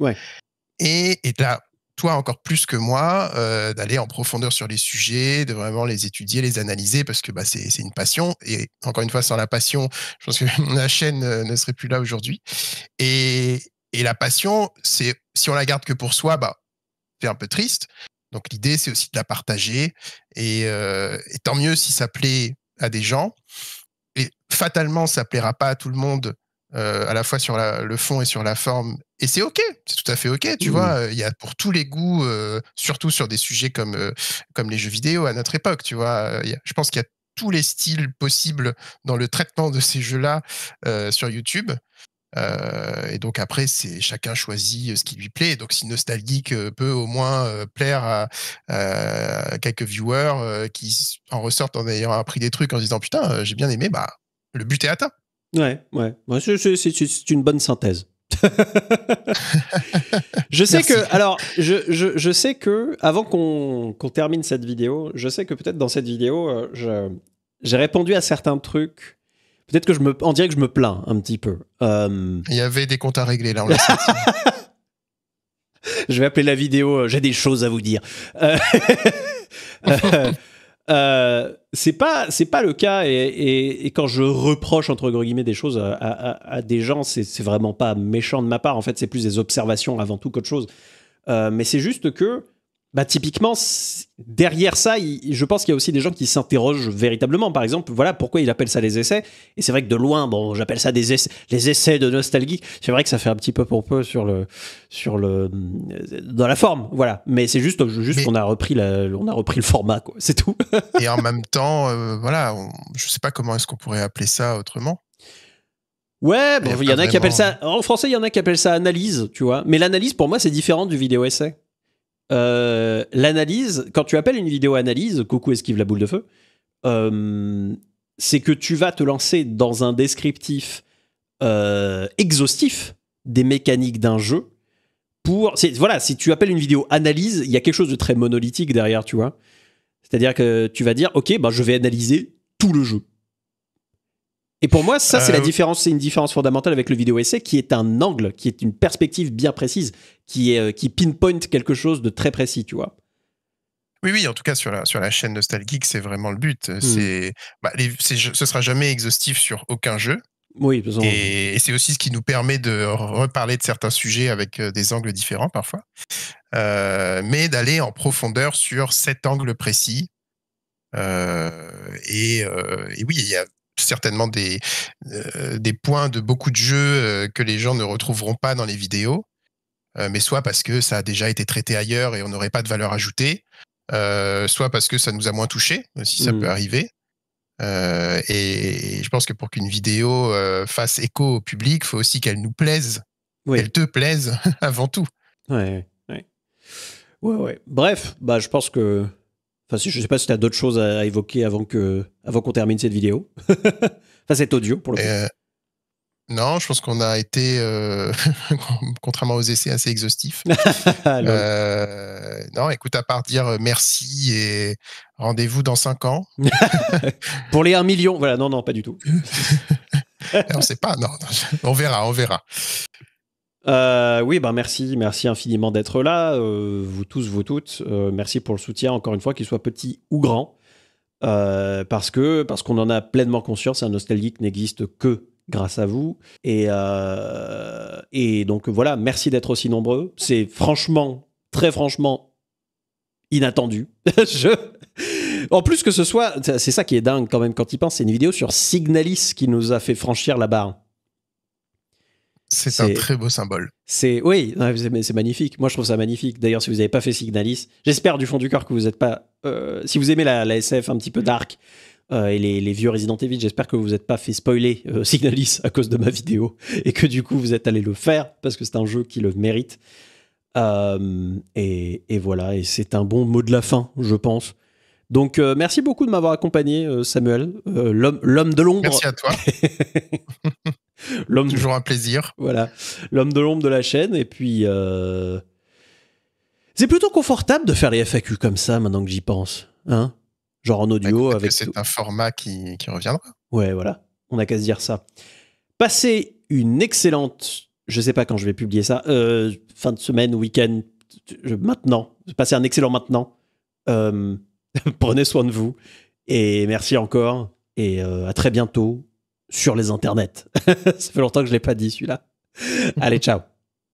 Et, là, toi encore plus que moi, d'aller en profondeur sur les sujets, de vraiment les étudier, les analyser, parce que bah, c'est une passion. Et encore une fois, sans la passion, je pense que ma chaîne ne serait plus là aujourd'hui. Et, et la passion, c'est si on la garde que pour soi, bah, c'est un peu triste. Donc l'idée, c'est aussi de la partager. Et, euh, tant mieux si ça plaît à des gens. Et fatalement, ça plaira pas à tout le monde, euh, à la fois sur le fond et sur la forme. Et c'est OK, c'est tout à fait OK. Tu mmh. vois, il y a pour tous les goûts, euh, surtout sur des sujets comme, comme les jeux vidéo à notre époque. Tu vois, je pense qu'il y a tous les styles possibles dans le traitement de ces jeux-là sur YouTube. Euh, et donc après, c'est chacun choisit euh, ce qui lui plaît. Donc si nostalgique euh, peut au moins plaire à, quelques viewers qui en ressortent en ayant appris des trucs en disant putain, j'ai bien aimé, bah le but est atteint. Ouais, ouais. c'est une bonne synthèse. je sais que, alors, je, je, sais que, avant qu'on termine cette vidéo, je sais que peut-être dans cette vidéo, j'ai répondu à certains trucs Peut-être que je me, on dirait que je me plains un petit peu. Euh, Il y avait des comptes à régler là. je vais appeler la vidéo. Euh, J'ai des choses à vous dire. Euh, euh c'est pas, c'est pas le cas. Et, quand je reproche entre guillemets des choses à, à des gens, c'est vraiment pas méchant de ma part. En fait, c'est plus des observations avant tout qu'autre chose. mais c'est juste que bah typiquement derrière ça, je pense qu'il y a aussi des gens qui s'interrogent véritablement. Par exemple, voilà pourquoi ils appellent ça les essais. Et c'est vrai que de loin, bon, j'appelle ça des les essais de nostalgie. C'est vrai que ça fait un petit peu pour peu sur le, sur le, euh, dans la forme, voilà. Mais c'est juste, juste qu'on a repris on a repris le format, quoi. C'est tout. et en même temps, euh, voilà, je sais pas comment est-ce qu'on pourrait appeler ça autrement. Ouais, bon, il y en a qui appellent ça. En français, il y en a qui appellent ça analyse, tu vois. Mais l'analyse, pour moi, c'est différent du vidéo essai. Euh, l'analyse, quand tu appelles une vidéo analyse, coucou esquive la boule de feu, euh, c'est que tu vas te lancer dans un descriptif euh, exhaustif des mécaniques d'un jeu. Pour, voilà, si tu appelles une vidéo analyse, il y a quelque chose de très monolithique derrière, tu vois. C'est-à-dire que tu vas dire, ok, ben, je vais analyser tout le jeu. Et pour moi, ça, c'est la euh, différence, c'est une différence fondamentale avec le vidéo essai qui est un angle, qui est une perspective bien précise, qui, est, euh, qui pinpoint quelque chose de très précis, tu vois. Oui, oui, en tout cas, sur la, sur la chaîne Nostalgeek, c'est vraiment le but. Ce hmm. C'est, bah, ce sera jamais exhaustif sur aucun jeu. Oui, besoin. et, et c'est aussi ce qui nous permet de reparler de certains sujets avec euh, des angles différents parfois, mais d'aller en profondeur sur cet angle précis. et, et, oui, il y a certainement euh, des, points de beaucoup de jeux euh, que les gens ne retrouveront pas dans les vidéos, euh, mais soit parce que ça a déjà été traité ailleurs et on n'aurait pas de valeur ajoutée, soit parce que ça nous a moins touché, si ça mm. peut arriver. Et, je pense que pour qu'une vidéo fasse écho au public, il faut aussi qu'elle nous plaise, qu'elle te plaise avant tout. Ouais, ouais. ouais, ouais. Bref, bah, je pense que je ne sais pas si tu as d'autres choses à, évoquer avant qu'on qu'on termine cette vidéo. ça c'est audio, pour le coup. Euh, non, je pense qu'on a été, euh, contrairement aux essais, assez exhaustifs. Ah, euh, non, écoute, à part dire merci et rendez-vous dans cinq ans. pour les 1 million, voilà, non, non, pas du tout. on ne sait pas, non, on verra, on verra. Euh, oui, ben merci, merci infiniment d'être là, euh, vous tous, vous toutes. Euh, merci pour le soutien, encore une fois, qu'il soit petit ou grand, parce que parce qu'on en a pleinement conscience. Un nostalgique n'existe que grâce à vous. Et et donc voilà, merci d'être aussi nombreux. C'est franchement, très franchement, inattendu. en plus que ce soit, c'est ça qui est dingue quand même quand il pense, c'est une vidéo sur Signalis qui nous a fait franchir la barre. C'est un très beau symbole. C'est oui, c'est magnifique. Moi, je trouve ça magnifique. D'ailleurs, si vous n'avez pas fait Signalis, j'espère du fond du cœur que vous n'êtes pas. Euh, si vous aimez la, SF un petit peu dark euh, et les, vieux Resident Evil, j'espère que vous n'êtes pas fait spoiler euh, Signalis à cause de ma vidéo et que du coup vous êtes allé le faire parce que c'est un jeu qui le mérite. Et, et, voilà, et c'est un bon mot de la fin, je pense. Donc euh, merci beaucoup de m'avoir accompagné, euh, Samuel, euh, l'homme de l'ombre. Merci à toi. l'homme toujours un plaisir. Voilà, l'homme de l'ombre de la chaîne. Et puis c'est plutôt confortable de faire les FAQ comme ça maintenant que j'y pense, hein Genre en audio bah, avec. C'est un format qui, reviendra. Ouais, voilà, on a qu'à se dire ça. Passez une excellente, je sais pas quand je vais publier ça, fin de semaine, week-end, maintenant. Passez un excellent maintenant. Prenez soin de vous. Et merci encore. Et euh, à très bientôt sur les internets. Ça fait longtemps que je ne l'ai pas dit celui-là. Allez, ciao.